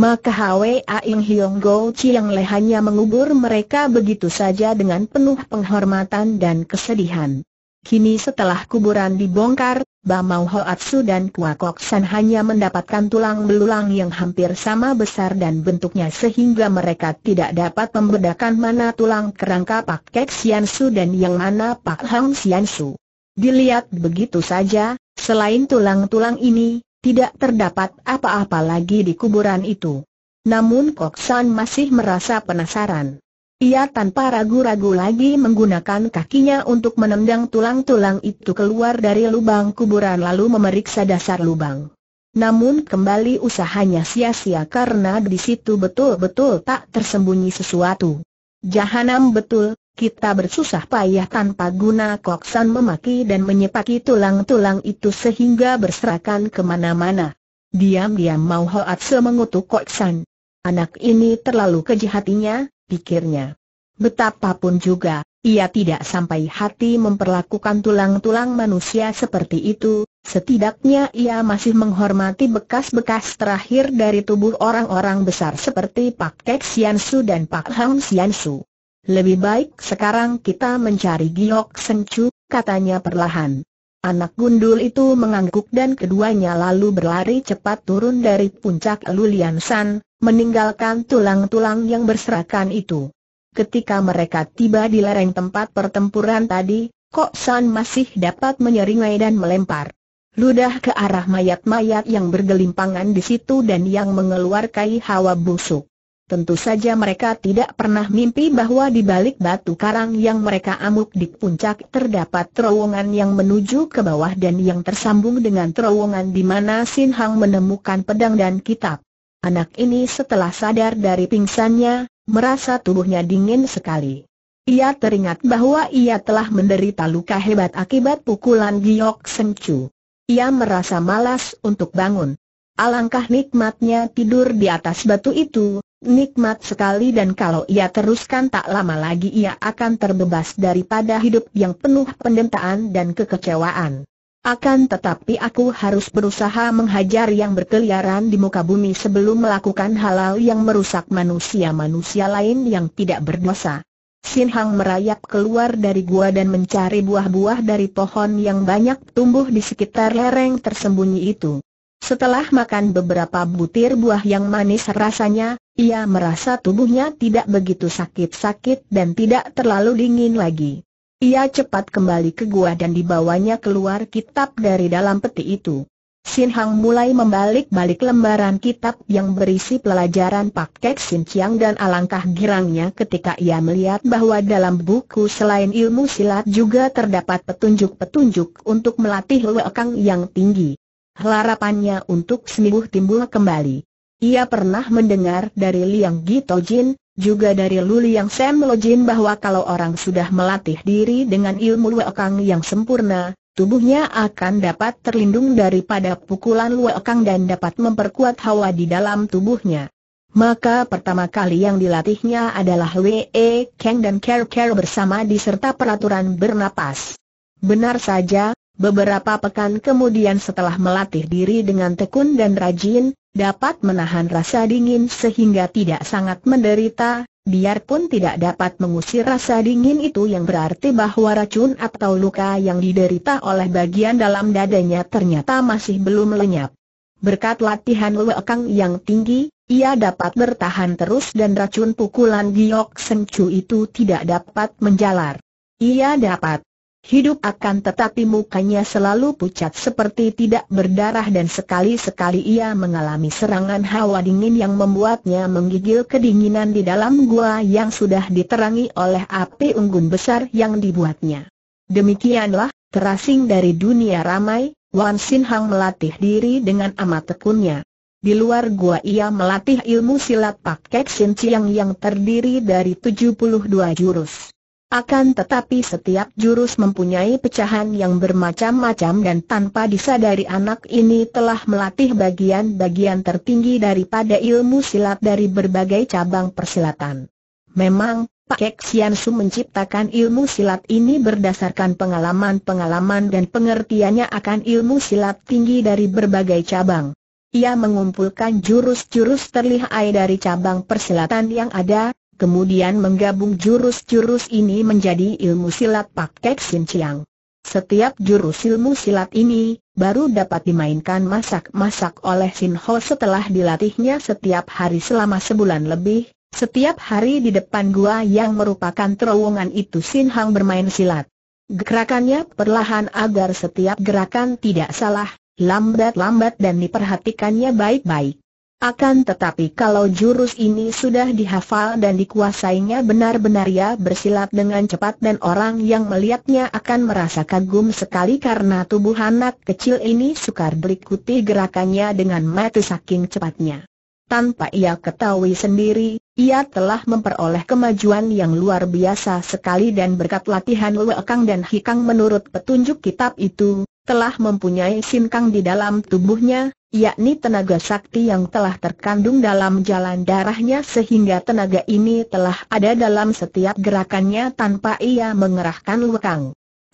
Maka Hwa Aing Hiong Go Chiang Le hanya mengubur mereka begitu saja dengan penuh penghormatan dan kesedihan. Kini setelah kuburan dibongkar, Bamau Hoatsu dan Kuakok San hanya mendapatkan tulang belulang yang hampir sama besar dan bentuknya sehingga mereka tidak dapat membedakan mana tulang kerangka Pak Kek Su dan yang mana Pak Hang Sian Su. Dilihat begitu saja, selain tulang-tulang ini, tidak terdapat apa-apa lagi di kuburan itu. Namun Kok San masih merasa penasaran. Ia tanpa ragu-ragu lagi menggunakan kakinya untuk menendang tulang-tulang itu keluar dari lubang kuburan lalu memeriksa dasar lubang. Namun kembali usahanya sia-sia karena di situ betul-betul tak tersembunyi sesuatu. Jahanam betul, kita bersusah payah tanpa guna koksan memaki dan menyepaki tulang-tulang itu sehingga berserakan kemana-mana. Diam-diam mau hoat mengutuk koksan. Anak ini terlalu keji hatinya, pikirnya. Betapapun juga, ia tidak sampai hati memperlakukan tulang-tulang manusia seperti itu, setidaknya ia masih menghormati bekas-bekas terakhir dari tubuh orang-orang besar seperti Pak Kek Sian Su dan Pak Hang Sian Su. Lebih baik sekarang kita mencari Giok Seng Chu, katanya perlahan. Anak gundul itu mengangguk dan keduanya lalu berlari cepat turun dari puncak Lulian San, meninggalkan tulang-tulang yang berserakan itu. Ketika mereka tiba di lereng tempat pertempuran tadi, Kok San masih dapat menyeringai dan melempar ludah ke arah mayat-mayat yang bergelimpangan di situ dan yang mengeluarkan hawa busuk. Tentu saja mereka tidak pernah mimpi bahwa di balik batu karang yang mereka amuk di puncak terdapat terowongan yang menuju ke bawah dan yang tersambung dengan terowongan di mana Sin Hang menemukan pedang dan kitab. Anak ini setelah sadar dari pingsannya, merasa tubuhnya dingin sekali. Ia teringat bahwa ia telah menderita luka hebat akibat pukulan giok sencu. Ia merasa malas untuk bangun. Alangkah nikmatnya tidur di atas batu itu, nikmat sekali dan kalau ia teruskan tak lama lagi ia akan terbebas daripada hidup yang penuh pendentaan dan kekecewaan. Akan tetapi aku harus berusaha menghajar yang berkeliaran di muka bumi sebelum melakukan halal yang merusak manusia-manusia lain yang tidak berdosa. Sin Hang merayap keluar dari gua dan mencari buah-buah dari pohon yang banyak tumbuh di sekitar lereng tersembunyi itu. Setelah makan beberapa butir buah yang manis rasanya, ia merasa tubuhnya tidak begitu sakit-sakit dan tidak terlalu dingin lagi. Ia cepat kembali ke gua dan dibawanya keluar kitab dari dalam peti itu. Sin Hang mulai membalik-balik lembaran kitab yang berisi pelajaran Pak Kek Sin Chiang dan alangkah girangnya ketika ia melihat bahwa dalam buku selain ilmu silat juga terdapat petunjuk-petunjuk untuk melatih lekang yang tinggi. Harapannya untuk sembuh timbul kembali. Ia pernah mendengar dari Liang Gito Jin juga dari Luli yang Sam Lojin bahwa kalau orang sudah melatih diri dengan ilmu Luekang yang sempurna, tubuhnya akan dapat terlindung daripada pukulan Luekang dan dapat memperkuat hawa di dalam tubuhnya. Maka pertama kali yang dilatihnya adalah Wee Kang dan Care Care bersama diserta peraturan bernapas. Benar saja, beberapa pekan kemudian setelah melatih diri dengan tekun dan rajin, dapat menahan rasa dingin sehingga tidak sangat menderita, biarpun tidak dapat mengusir rasa dingin itu yang berarti bahwa racun atau luka yang diderita oleh bagian dalam dadanya ternyata masih belum lenyap. Berkat latihan lekang yang tinggi, ia dapat bertahan terus dan racun pukulan Giok sengcu itu tidak dapat menjalar. Ia dapat hidup akan tetapi mukanya selalu pucat seperti tidak berdarah dan sekali-sekali ia mengalami serangan hawa dingin yang membuatnya menggigil kedinginan di dalam gua yang sudah diterangi oleh api unggun besar yang dibuatnya. Demikianlah, terasing dari dunia ramai, Wan Sin Hang melatih diri dengan amat tekunnya. Di luar gua ia melatih ilmu silat paket Sin Chiang yang terdiri dari 72 jurus. Akan tetapi setiap jurus mempunyai pecahan yang bermacam-macam dan tanpa disadari anak ini telah melatih bagian-bagian tertinggi daripada ilmu silat dari berbagai cabang persilatan. Memang, Pak Sian Su menciptakan ilmu silat ini berdasarkan pengalaman-pengalaman dan pengertiannya akan ilmu silat tinggi dari berbagai cabang. Ia mengumpulkan jurus-jurus terlihai dari cabang persilatan yang ada, kemudian menggabung jurus-jurus ini menjadi ilmu silat Pak Kek Sin Chiang. Setiap jurus ilmu silat ini, baru dapat dimainkan masak-masak oleh Sin Ho setelah dilatihnya setiap hari selama sebulan lebih, setiap hari di depan gua yang merupakan terowongan itu Sin Hang bermain silat. Gerakannya perlahan agar setiap gerakan tidak salah, lambat-lambat dan diperhatikannya baik-baik. Akan tetapi kalau jurus ini sudah dihafal dan dikuasainya benar-benar ia ya bersilat dengan cepat dan orang yang melihatnya akan merasa kagum sekali karena tubuh anak kecil ini sukar berikuti gerakannya dengan mati saking cepatnya. Tanpa ia ketahui sendiri, ia telah memperoleh kemajuan yang luar biasa sekali dan berkat latihan Luekang dan Hikang menurut petunjuk kitab itu, telah mempunyai sinkang di dalam tubuhnya, yakni tenaga sakti yang telah terkandung dalam jalan darahnya sehingga tenaga ini telah ada dalam setiap gerakannya tanpa ia mengerahkan lekang.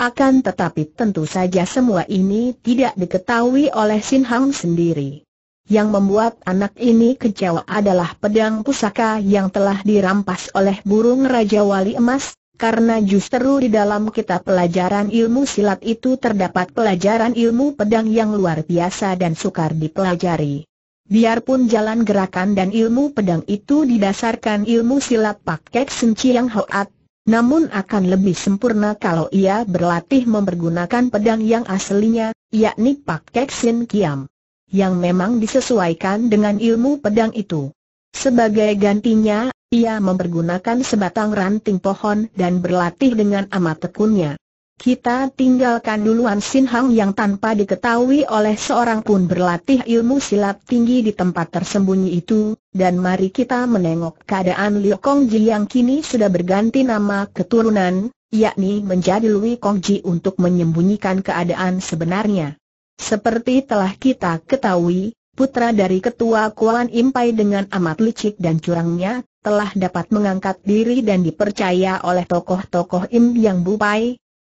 Akan tetapi tentu saja semua ini tidak diketahui oleh Sin Hang sendiri. Yang membuat anak ini kecewa adalah pedang pusaka yang telah dirampas oleh burung Raja Wali Emas, karena justru di dalam kitab pelajaran ilmu silat itu terdapat pelajaran ilmu pedang yang luar biasa dan sukar dipelajari. Biarpun jalan gerakan dan ilmu pedang itu didasarkan ilmu silat pakai senci yang hoat, namun akan lebih sempurna kalau ia berlatih mempergunakan pedang yang aslinya, yakni pakai sin kiam, yang memang disesuaikan dengan ilmu pedang itu. Sebagai gantinya ia mempergunakan sebatang ranting pohon dan berlatih dengan amat tekunnya. Kita tinggalkan duluan Sin Hang yang tanpa diketahui oleh seorang pun berlatih ilmu silat tinggi di tempat tersembunyi itu, dan mari kita menengok keadaan Liu Kongji yang kini sudah berganti nama keturunan, yakni menjadi Kong Ji untuk menyembunyikan keadaan sebenarnya. Seperti telah kita ketahui, putra dari ketua Kuan Impai dengan amat licik dan curangnya, telah dapat mengangkat diri dan dipercaya oleh tokoh-tokoh Im Yang Bupai.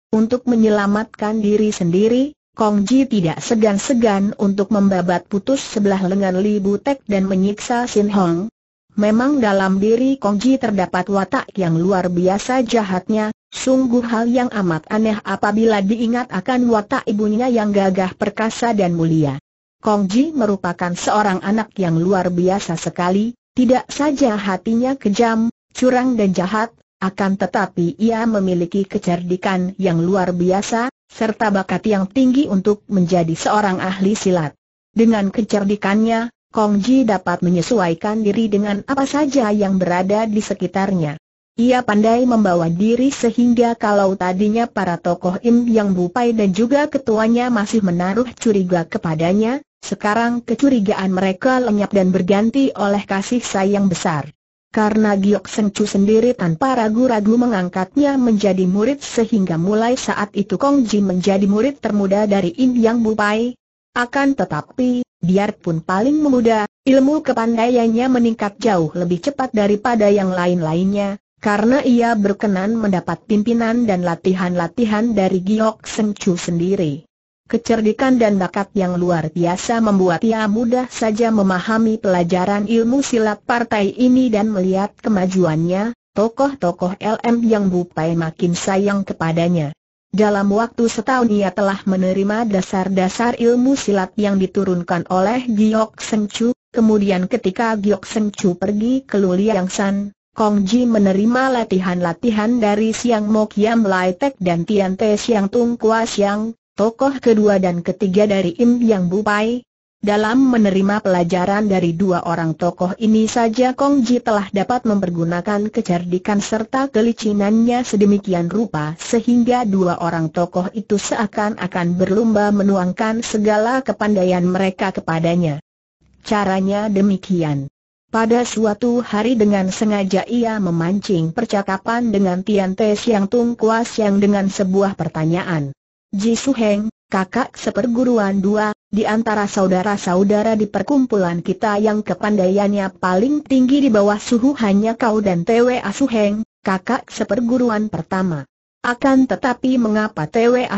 Untuk menyelamatkan diri sendiri, Kong Ji tidak segan-segan untuk membabat putus sebelah lengan Li Butek dan menyiksa Sin Hong. Memang dalam diri Kong Ji terdapat watak yang luar biasa jahatnya, sungguh hal yang amat aneh apabila diingat akan watak ibunya yang gagah perkasa dan mulia. Kong Ji merupakan seorang anak yang luar biasa sekali, tidak saja hatinya kejam, curang dan jahat, akan tetapi ia memiliki kecerdikan yang luar biasa, serta bakat yang tinggi untuk menjadi seorang ahli silat. Dengan kecerdikannya, Kong Ji dapat menyesuaikan diri dengan apa saja yang berada di sekitarnya. Ia pandai membawa diri sehingga kalau tadinya para tokoh Im yang bupai dan juga ketuanya masih menaruh curiga kepadanya, sekarang kecurigaan mereka lenyap dan berganti oleh kasih sayang besar. Karena Giok Sencu sendiri tanpa ragu-ragu mengangkatnya menjadi murid sehingga mulai saat itu Kong Ji menjadi murid termuda dari Im Yang Bupai. Akan tetapi, biarpun paling muda, ilmu kepandaiannya meningkat jauh lebih cepat daripada yang lain-lainnya, karena ia berkenan mendapat pimpinan dan latihan-latihan dari Giok Sencu sendiri. Kecerdikan dan bakat yang luar biasa membuat ia mudah saja memahami pelajaran ilmu silat partai ini dan melihat kemajuannya, tokoh-tokoh LM yang Bupai makin sayang kepadanya. Dalam waktu setahun ia telah menerima dasar-dasar ilmu silat yang diturunkan oleh Giok Chu. kemudian ketika Giok Chu pergi ke Luliang San, Kong Ji menerima latihan-latihan dari Siang Mok Kiam Lai Tek dan Tian Te Siang Tung Kua Siang, tokoh kedua dan ketiga dari Im Yang Bupai. Dalam menerima pelajaran dari dua orang tokoh ini saja Kong Ji telah dapat mempergunakan kecerdikan serta kelicinannya sedemikian rupa sehingga dua orang tokoh itu seakan-akan berlomba menuangkan segala kepandaian mereka kepadanya. Caranya demikian. Pada suatu hari dengan sengaja ia memancing percakapan dengan Tian Te Siang Tung Kua yang dengan sebuah pertanyaan. Ji Su Heng, kakak seperguruan dua, di antara saudara-saudara di perkumpulan kita yang kepandaiannya paling tinggi di bawah suhu hanya kau dan Su Heng, kakak seperguruan pertama. Akan tetapi mengapa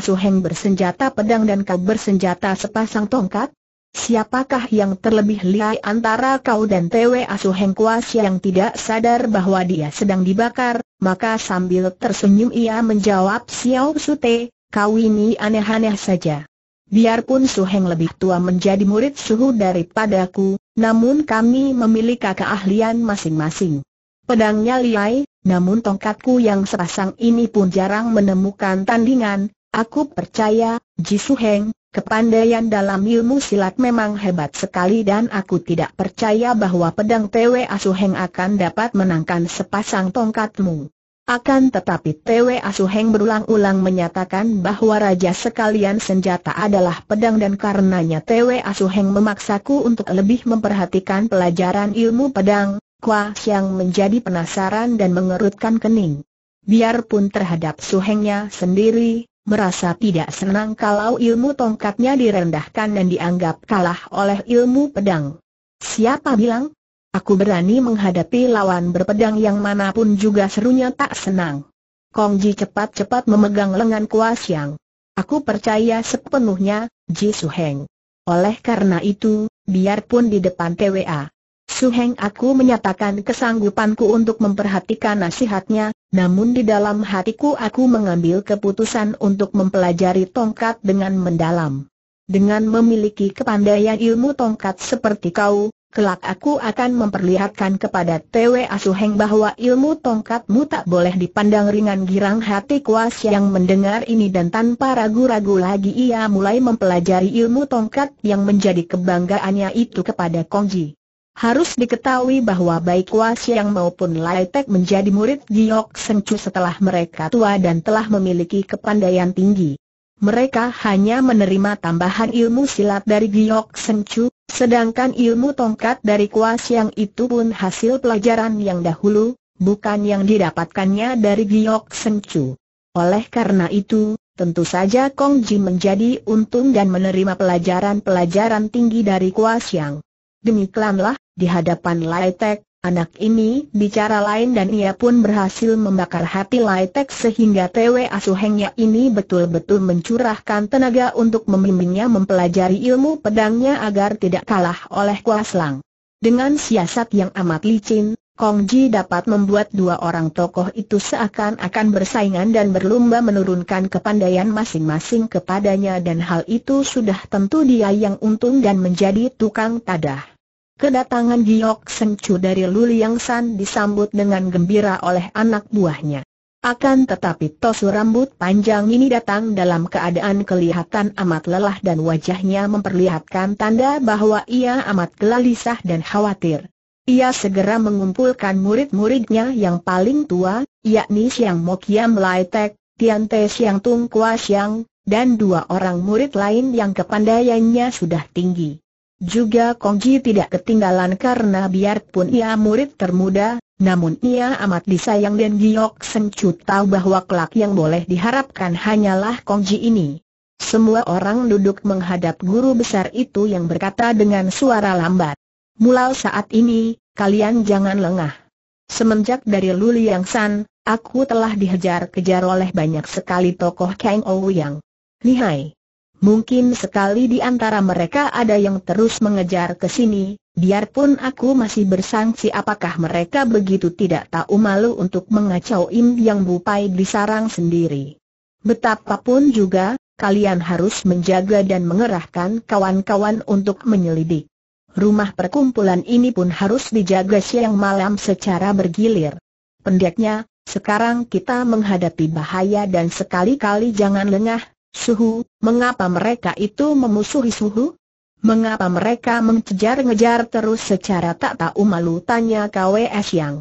Su Heng bersenjata pedang dan kau bersenjata sepasang tongkat? Siapakah yang terlebih lihai antara kau dan Su Heng Kuas yang tidak sadar bahwa dia sedang dibakar? Maka sambil tersenyum ia menjawab Xiao Sute, kau ini aneh-aneh saja. Biarpun Su Heng lebih tua menjadi murid suhu daripadaku, namun kami memiliki keahlian masing-masing. Pedangnya liai, namun tongkatku yang sepasang ini pun jarang menemukan tandingan. Aku percaya, Ji Su Heng, kepandaian dalam ilmu silat memang hebat sekali dan aku tidak percaya bahwa pedang Twe Su Heng akan dapat menangkan sepasang tongkatmu. Akan tetapi TW Asuheng berulang-ulang menyatakan bahwa raja sekalian senjata adalah pedang dan karenanya TW Asuheng memaksaku untuk lebih memperhatikan pelajaran ilmu pedang, Kwa Siang menjadi penasaran dan mengerutkan kening. Biarpun terhadap Suhengnya sendiri, merasa tidak senang kalau ilmu tongkatnya direndahkan dan dianggap kalah oleh ilmu pedang. Siapa bilang? Aku berani menghadapi lawan berpedang yang manapun juga serunya tak senang. Kong Ji cepat-cepat memegang lengan Kuas Yang. Aku percaya sepenuhnya, Ji Su Heng. Oleh karena itu, biarpun di depan TWA, Suheng aku menyatakan kesanggupanku untuk memperhatikan nasihatnya, namun di dalam hatiku aku mengambil keputusan untuk mempelajari tongkat dengan mendalam. Dengan memiliki kepandaian ilmu tongkat seperti kau, Kelak aku akan memperlihatkan kepada TW Asuheng bahwa ilmu tongkatmu tak boleh dipandang ringan girang hati kuas yang mendengar ini dan tanpa ragu-ragu lagi ia mulai mempelajari ilmu tongkat yang menjadi kebanggaannya itu kepada Kongji. Harus diketahui bahwa baik Kuas yang maupun Lai menjadi murid Giok Sengcu setelah mereka tua dan telah memiliki kepandaian tinggi mereka hanya menerima tambahan ilmu silat dari Giok Sencu, sedangkan ilmu tongkat dari Kua Siang itu pun hasil pelajaran yang dahulu, bukan yang didapatkannya dari Giok Sencu. Oleh karena itu, tentu saja Kong Ji menjadi untung dan menerima pelajaran-pelajaran tinggi dari Kua Siang. Demikianlah, di hadapan Lai Anak ini bicara lain dan ia pun berhasil membakar hati Lai Tek sehingga TW asuhengnya ini betul-betul mencurahkan tenaga untuk membimbingnya mempelajari ilmu pedangnya agar tidak kalah oleh Kuaslang. Dengan siasat yang amat licin, Kong Ji dapat membuat dua orang tokoh itu seakan-akan bersaingan dan berlumba menurunkan kepandaian masing-masing kepadanya dan hal itu sudah tentu dia yang untung dan menjadi tukang tadah. Kedatangan Giok Sengcu dari Luliang San disambut dengan gembira oleh anak buahnya. Akan tetapi tosu rambut panjang ini datang dalam keadaan kelihatan amat lelah dan wajahnya memperlihatkan tanda bahwa ia amat gelisah dan khawatir. Ia segera mengumpulkan murid-muridnya yang paling tua, yakni Siang Mokiam Lai Tek, Tian Te Siang Tung Kua Siang, dan dua orang murid lain yang kepandaiannya sudah tinggi. Juga Kongji tidak ketinggalan karena biarpun ia murid termuda, namun ia amat disayang dan Giok Sencu tahu bahwa kelak yang boleh diharapkan hanyalah Kongji ini. Semua orang duduk menghadap guru besar itu yang berkata dengan suara lambat. Mulai saat ini, kalian jangan lengah. Semenjak dari Luli Yang San, aku telah dihajar-kejar oleh banyak sekali tokoh Kang Ouyang. Yang. Lihai. Mungkin sekali di antara mereka ada yang terus mengejar ke sini, biarpun aku masih bersangsi apakah mereka begitu tidak tahu malu untuk mengacau Im Yang Bupai di sarang sendiri. Betapapun juga, kalian harus menjaga dan mengerahkan kawan-kawan untuk menyelidik. Rumah perkumpulan ini pun harus dijaga siang malam secara bergilir. Pendeknya, sekarang kita menghadapi bahaya dan sekali-kali jangan lengah, Suhu, mengapa mereka itu memusuhi Suhu? Mengapa mereka mengejar-ngejar terus secara tak tahu malu tanya KWS yang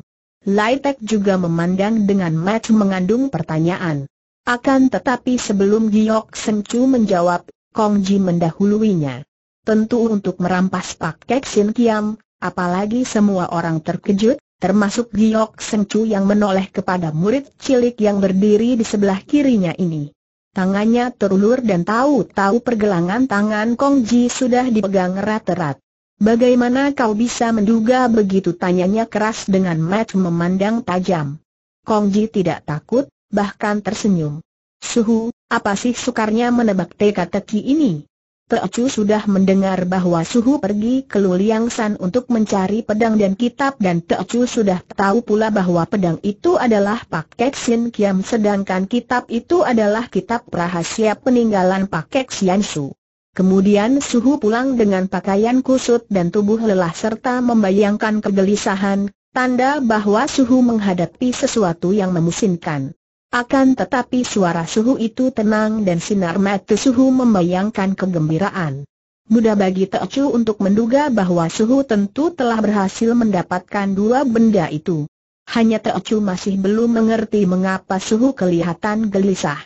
Laitek juga memandang dengan match mengandung pertanyaan. Akan tetapi sebelum Giok Sengcu menjawab, Kong Ji mendahuluinya. Tentu untuk merampas Pak Kek Sin Kiam, apalagi semua orang terkejut, termasuk Giok Sengcu yang menoleh kepada murid cilik yang berdiri di sebelah kirinya ini. Tangannya terulur dan tahu-tahu pergelangan tangan Kong Ji sudah dipegang erat-erat. Bagaimana kau bisa menduga begitu tanyanya keras dengan mat memandang tajam. Kong Ji tidak takut, bahkan tersenyum. Suhu, apa sih sukarnya menebak teka-teki ini? Teocu sudah mendengar bahwa Suhu pergi ke Luliang San untuk mencari pedang dan kitab dan Teocu sudah tahu pula bahwa pedang itu adalah Pakek Sin Kiam sedangkan kitab itu adalah kitab rahasia peninggalan Pakek Sian Su. Kemudian Suhu pulang dengan pakaian kusut dan tubuh lelah serta membayangkan kegelisahan, tanda bahwa Suhu menghadapi sesuatu yang memusinkan. Akan tetapi suara suhu itu tenang dan sinar mata suhu membayangkan kegembiraan. Mudah bagi Teochu untuk menduga bahwa suhu tentu telah berhasil mendapatkan dua benda itu. Hanya Teochu masih belum mengerti mengapa suhu kelihatan gelisah.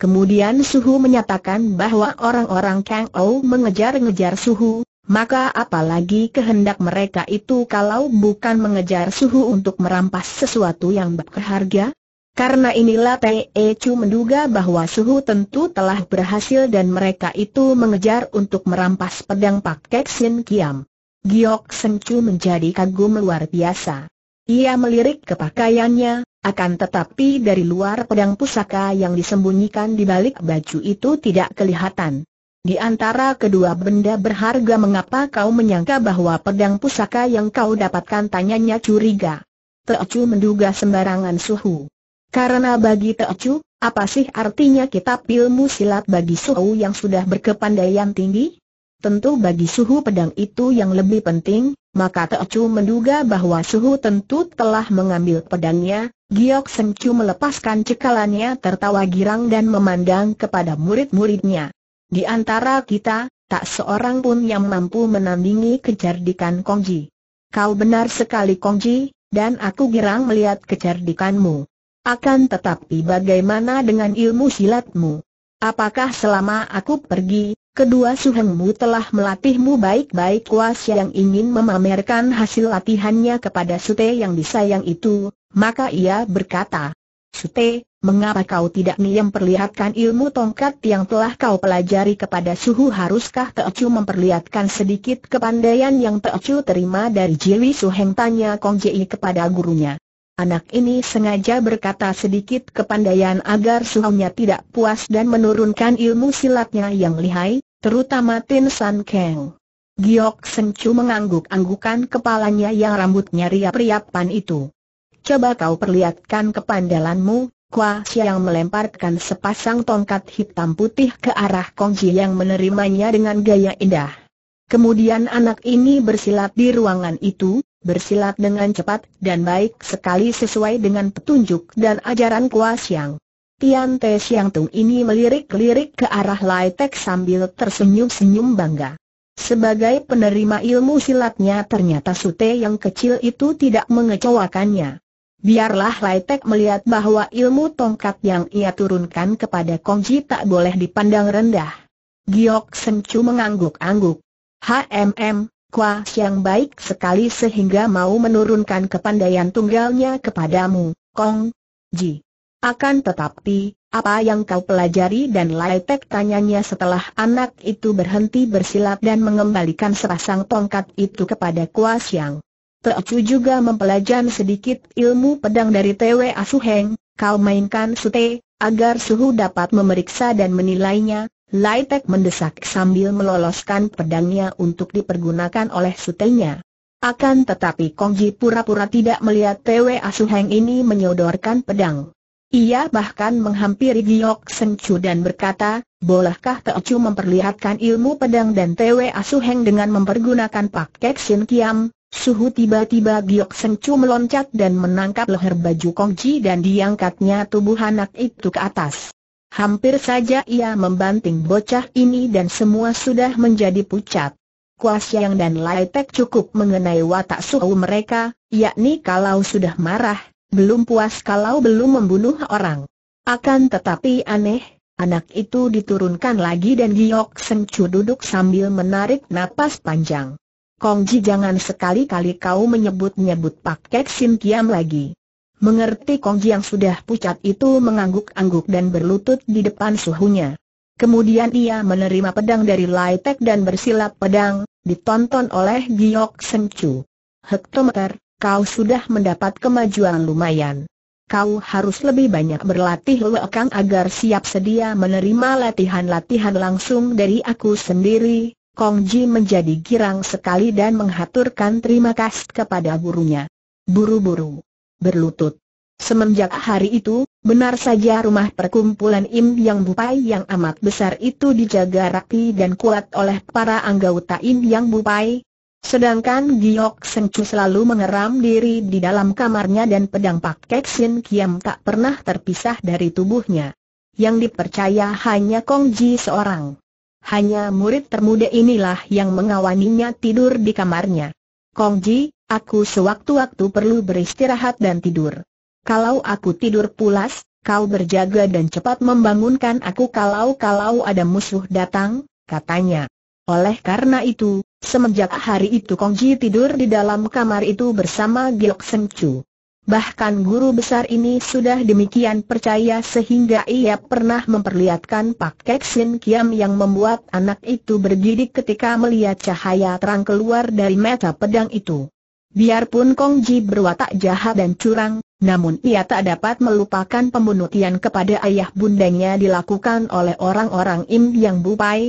Kemudian suhu menyatakan bahwa orang-orang Kang Ou mengejar-ngejar suhu, maka apalagi kehendak mereka itu kalau bukan mengejar suhu untuk merampas sesuatu yang berharga? Karena inilah e Chu menduga bahwa Suhu tentu telah berhasil dan mereka itu mengejar untuk merampas pedang Pak Kek Sin Kiam. Giok Seng Chu menjadi kagum luar biasa. Ia melirik ke pakaiannya, akan tetapi dari luar pedang pusaka yang disembunyikan di balik baju itu tidak kelihatan. Di antara kedua benda berharga mengapa kau menyangka bahwa pedang pusaka yang kau dapatkan tanyanya curiga. Teocu menduga sembarangan Suhu. Karena bagi Teocu, apa sih artinya kitab ilmu silat bagi Suhu yang sudah berkepandaian tinggi? Tentu bagi Suhu pedang itu yang lebih penting, maka Teocu menduga bahwa Suhu tentu telah mengambil pedangnya, Giok Sengcu melepaskan cekalannya tertawa girang dan memandang kepada murid-muridnya. Di antara kita, tak seorang pun yang mampu menandingi kecerdikan Kongji. Kau benar sekali Kongji, dan aku girang melihat kecerdikanmu. Akan tetapi bagaimana dengan ilmu silatmu? Apakah selama aku pergi, kedua suhengmu telah melatihmu baik-baik kuas yang ingin memamerkan hasil latihannya kepada Sute yang disayang itu? Maka ia berkata, Sute, mengapa kau tidak niat perlihatkan ilmu tongkat yang telah kau pelajari kepada suhu haruskah Teocu memperlihatkan sedikit kepandaian yang Teocu terima dari Jiwi Suheng tanya Kong Jie kepada gurunya. Anak ini sengaja berkata sedikit kepandaian agar suhunya tidak puas dan menurunkan ilmu silatnya yang lihai, terutama Tin San Kang. Giok Sengcu mengangguk-anggukan kepalanya yang rambutnya riap-riapan itu. Coba kau perlihatkan kepandalanmu, Kwa siang melemparkan sepasang tongkat hitam putih ke arah Kongji yang menerimanya dengan gaya indah. Kemudian anak ini bersilat di ruangan itu, bersilat dengan cepat dan baik sekali sesuai dengan petunjuk dan ajaran kuas yang. Tian Te Siang Tung ini melirik-lirik ke arah Lai Tek sambil tersenyum-senyum bangga. Sebagai penerima ilmu silatnya ternyata Sute yang kecil itu tidak mengecewakannya. Biarlah Lai Tek melihat bahwa ilmu tongkat yang ia turunkan kepada Kongji tak boleh dipandang rendah. Giok Sen Chu mengangguk-angguk. HMM, Kwa yang baik sekali sehingga mau menurunkan kepandaian tunggalnya kepadamu, Kong Ji. Akan tetapi, apa yang kau pelajari dan Lai Tek tanyanya setelah anak itu berhenti bersilat dan mengembalikan sepasang tongkat itu kepada Kwa Siang. Teocu juga mempelajari sedikit ilmu pedang dari Twe Asuheng, kau mainkan sute, agar suhu dapat memeriksa dan menilainya, Lai Tek mendesak sambil meloloskan pedangnya untuk dipergunakan oleh sutenya. Akan tetapi Kongji pura-pura tidak melihat Asu Asuheng ini menyodorkan pedang. Ia bahkan menghampiri Giok Sencu dan berkata, bolehkah Chu memperlihatkan ilmu pedang dan Asu Asuheng dengan mempergunakan paket Sin Kiam? Suhu tiba-tiba Giok Sencu meloncat dan menangkap leher baju Kongji dan diangkatnya tubuh anak itu ke atas. Hampir saja ia membanting bocah ini dan semua sudah menjadi pucat. Kuasyang dan Laitek cukup mengenai watak suhu mereka, yakni kalau sudah marah, belum puas kalau belum membunuh orang. Akan tetapi aneh, anak itu diturunkan lagi dan Giok Sengcu duduk sambil menarik napas panjang. Kongji jangan sekali-kali kau menyebut-nyebut paket Sin lagi. Mengerti Kong yang sudah pucat itu mengangguk-angguk dan berlutut di depan suhunya. Kemudian ia menerima pedang dari Lai Tek dan bersilap pedang, ditonton oleh Giok Sencu. Hektometer, kau sudah mendapat kemajuan lumayan. Kau harus lebih banyak berlatih lekang agar siap sedia menerima latihan-latihan langsung dari aku sendiri. Kong Ji menjadi girang sekali dan menghaturkan terima kasih kepada gurunya. Buru-buru berlutut. Semenjak hari itu, benar saja rumah perkumpulan Im Yang Bupai yang amat besar itu dijaga rapi dan kuat oleh para anggota Im Yang Bupai. Sedangkan Giok Chu selalu mengeram diri di dalam kamarnya dan pedang Pak Keksin Kiam tak pernah terpisah dari tubuhnya. Yang dipercaya hanya Kong Ji seorang. Hanya murid termuda inilah yang mengawaninya tidur di kamarnya. Kong Ji, Aku sewaktu-waktu perlu beristirahat dan tidur. Kalau aku tidur pulas, kau berjaga dan cepat membangunkan aku kalau-kalau ada musuh datang, katanya. Oleh karena itu, semenjak hari itu Kongji tidur di dalam kamar itu bersama Giok Seng Chu. Bahkan guru besar ini sudah demikian percaya sehingga ia pernah memperlihatkan Pak Kek Sin Kiam yang membuat anak itu bergidik ketika melihat cahaya terang keluar dari mata pedang itu. Biarpun Kong Ji berwatak jahat dan curang, namun ia tak dapat melupakan pembunuhan kepada ayah bundanya dilakukan oleh orang-orang Im Yang Bupai.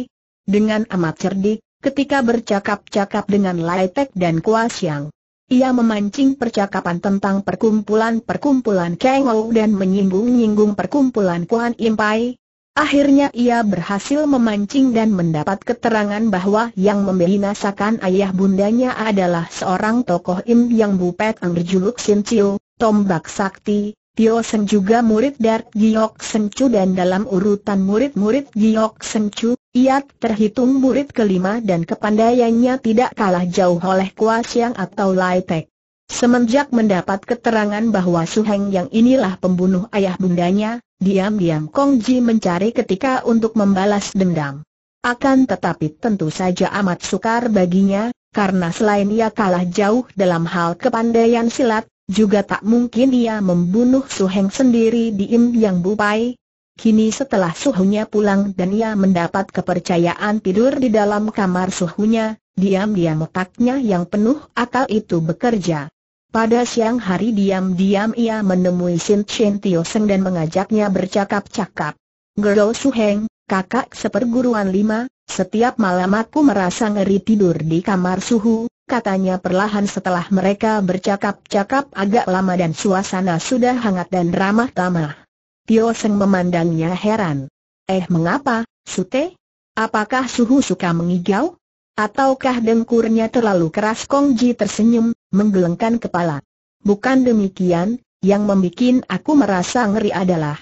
Dengan amat cerdik, ketika bercakap-cakap dengan Lai Tek dan Kua Siang, Ia memancing percakapan tentang perkumpulan-perkumpulan Kang Ou dan menyinggung-nyinggung perkumpulan Kuan Im Pai. Akhirnya ia berhasil memancing dan mendapat keterangan bahwa yang membinasakan ayah bundanya adalah seorang tokoh Im Yang Bupet yang berjuluk Sin Chiu, Tombak Sakti, Tio Seng juga murid dari Giok Seng Chu dan dalam urutan murid-murid Giok Seng Chu, ia terhitung murid kelima dan kepandaiannya tidak kalah jauh oleh Kua Siang atau Lai Tek. Semenjak mendapat keterangan bahwa Su Heng yang inilah pembunuh ayah bundanya, diam-diam Kong Ji mencari ketika untuk membalas dendam. Akan tetapi tentu saja amat sukar baginya, karena selain ia kalah jauh dalam hal kepandaian silat, juga tak mungkin ia membunuh Su Heng sendiri di Im Yang Bupai, Kini setelah suhunya pulang dan ia mendapat kepercayaan tidur di dalam kamar suhunya, diam-diam otaknya yang penuh akal itu bekerja. Pada siang hari diam-diam ia menemui Sin Chen Tio Seng dan mengajaknya bercakap-cakap. Su Suheng, kakak seperguruan lima, setiap malam aku merasa ngeri tidur di kamar suhu, katanya perlahan setelah mereka bercakap-cakap agak lama dan suasana sudah hangat dan ramah-tamah. Tio Seng memandangnya heran. Eh mengapa, Sute? Apakah suhu suka mengigau? Ataukah dengkurnya terlalu keras Kong Ji tersenyum, menggelengkan kepala. Bukan demikian, yang membuat aku merasa ngeri adalah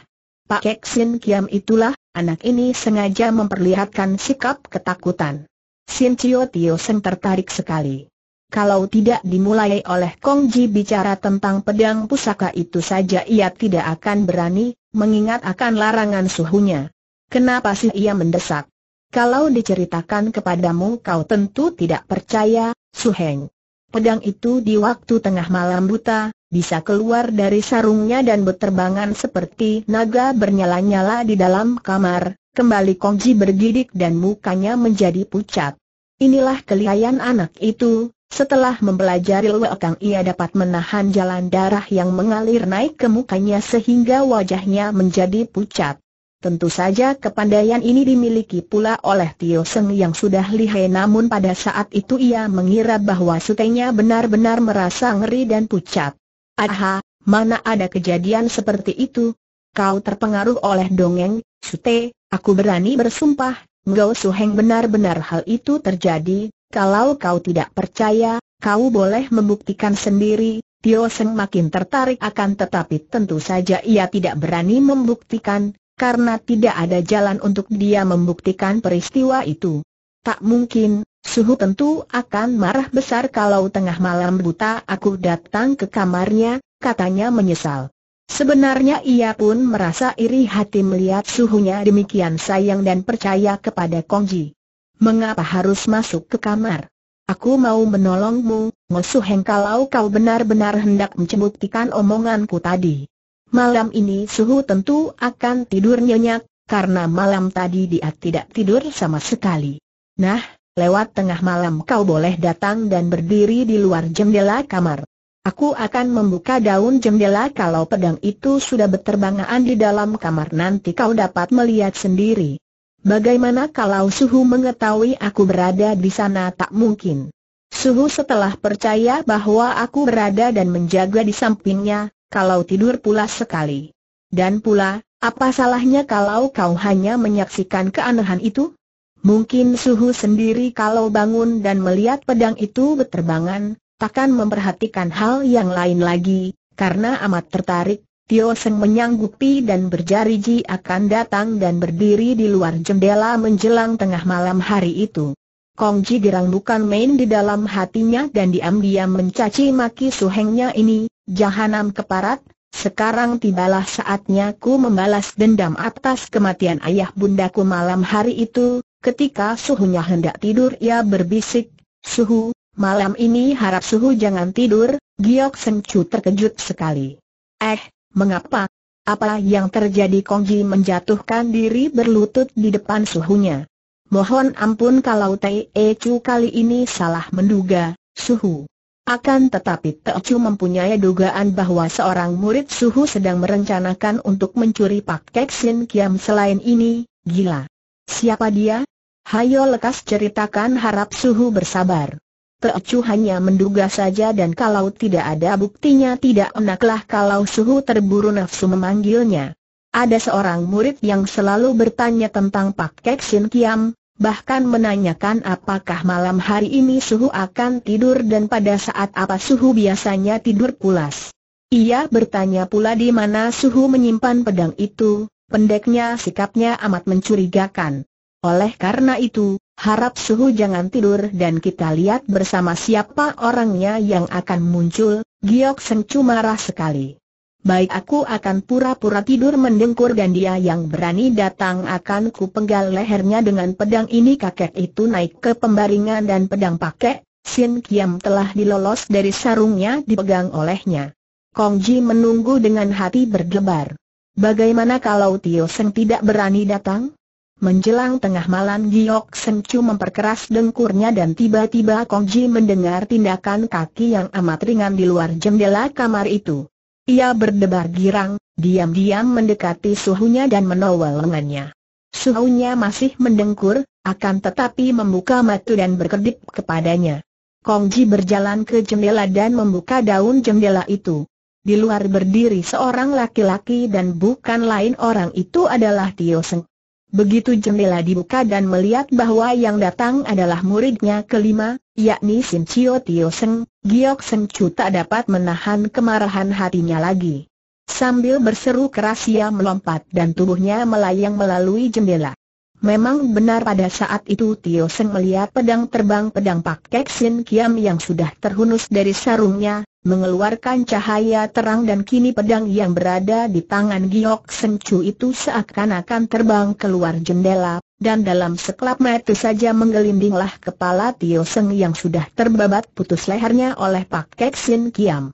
Pak Kek Sin Kiam itulah, anak ini sengaja memperlihatkan sikap ketakutan. Sin Chio Tio Seng tertarik sekali. Kalau tidak dimulai oleh Kong Ji bicara tentang pedang pusaka itu saja ia tidak akan berani, mengingat akan larangan suhunya. Kenapa sih ia mendesak? Kalau diceritakan kepadamu kau tentu tidak percaya, Suheng. Pedang itu di waktu tengah malam buta, bisa keluar dari sarungnya dan berterbangan seperti naga bernyala-nyala di dalam kamar, kembali Kong Ji bergidik dan mukanya menjadi pucat. Inilah kelihayan anak itu, setelah mempelajari lekang ia dapat menahan jalan darah yang mengalir naik ke mukanya sehingga wajahnya menjadi pucat. Tentu saja kepandaian ini dimiliki pula oleh Tio Seng yang sudah lihai namun pada saat itu ia mengira bahwa sutenya benar-benar merasa ngeri dan pucat. Aha, mana ada kejadian seperti itu? Kau terpengaruh oleh dongeng, Sute, aku berani bersumpah, Ngo Suheng benar-benar hal itu terjadi, kalau kau tidak percaya, kau boleh membuktikan sendiri. Tio Seng makin tertarik akan tetapi tentu saja ia tidak berani membuktikan, karena tidak ada jalan untuk dia membuktikan peristiwa itu. Tak mungkin, Suhu tentu akan marah besar kalau tengah malam buta aku datang ke kamarnya, katanya menyesal. Sebenarnya ia pun merasa iri hati melihat suhunya demikian sayang dan percaya kepada Kongji mengapa harus masuk ke kamar? Aku mau menolongmu, Musuh Heng kalau kau benar-benar hendak mencembuktikan omonganku tadi. Malam ini Suhu tentu akan tidur nyenyak, karena malam tadi dia tidak tidur sama sekali. Nah, lewat tengah malam kau boleh datang dan berdiri di luar jendela kamar. Aku akan membuka daun jendela kalau pedang itu sudah berterbangan di dalam kamar nanti kau dapat melihat sendiri. Bagaimana kalau Suhu mengetahui aku berada di sana tak mungkin. Suhu setelah percaya bahwa aku berada dan menjaga di sampingnya, kalau tidur pula sekali. Dan pula, apa salahnya kalau kau hanya menyaksikan keanehan itu? Mungkin Suhu sendiri kalau bangun dan melihat pedang itu berterbangan, takkan memperhatikan hal yang lain lagi, karena amat tertarik, Tio Seng menyanggupi dan berjanji akan datang dan berdiri di luar jendela menjelang tengah malam hari itu. Kong Ji Gerang bukan main di dalam hatinya dan diam-diam mencaci maki suhengnya ini, jahanam keparat, sekarang tibalah saatnya ku membalas dendam atas kematian ayah bundaku malam hari itu, ketika suhunya hendak tidur ia berbisik, suhu, malam ini harap suhu jangan tidur, Giok Chu terkejut sekali. Eh, Mengapa? Apa yang terjadi Kongji menjatuhkan diri berlutut di depan suhunya. Mohon ampun kalau E Chu kali ini salah menduga, suhu. Akan tetapi Tei Chu mempunyai dugaan bahwa seorang murid suhu sedang merencanakan untuk mencuri Pak Kek Sin Kiam selain ini, gila. Siapa dia? Hayo lekas ceritakan harap suhu bersabar. Teocu hanya menduga saja dan kalau tidak ada buktinya tidak enaklah kalau suhu terburu nafsu memanggilnya. Ada seorang murid yang selalu bertanya tentang Pak Kek Sin Kiam, bahkan menanyakan apakah malam hari ini suhu akan tidur dan pada saat apa suhu biasanya tidur pulas. Ia bertanya pula di mana suhu menyimpan pedang itu, pendeknya sikapnya amat mencurigakan. Oleh karena itu, harap suhu jangan tidur dan kita lihat bersama siapa orangnya yang akan muncul, Giok cuma marah sekali. Baik aku akan pura-pura tidur mendengkur dan dia yang berani datang akan ku penggal lehernya dengan pedang ini kakek itu naik ke pembaringan dan pedang pakai, Sin Kiam telah dilolos dari sarungnya dipegang olehnya. Kong Ji menunggu dengan hati berdebar. Bagaimana kalau Tio Seng tidak berani datang? Menjelang tengah malam Giok Sengcu memperkeras dengkurnya dan tiba-tiba Kong Ji mendengar tindakan kaki yang amat ringan di luar jendela kamar itu. Ia berdebar girang, diam-diam mendekati suhunya dan menowel lengannya. Suhunya masih mendengkur, akan tetapi membuka mata dan berkedip kepadanya. Kong Ji berjalan ke jendela dan membuka daun jendela itu. Di luar berdiri seorang laki-laki dan bukan lain orang itu adalah Tio Seng. Begitu jendela dibuka dan melihat bahwa yang datang adalah muridnya kelima, yakni Sim Chio Tio Seng, Giok Seng Chu tak dapat menahan kemarahan hatinya lagi. Sambil berseru keras ia melompat dan tubuhnya melayang melalui jendela. Memang benar pada saat itu Tio Seng melihat pedang terbang pedang Pak Kek Sin Kiam yang sudah terhunus dari sarungnya, mengeluarkan cahaya terang dan kini pedang yang berada di tangan Giok Sencu itu seakan-akan terbang keluar jendela, dan dalam sekelap mata saja menggelindinglah kepala Tio Seng yang sudah terbabat putus lehernya oleh Pak Keksin Kiam.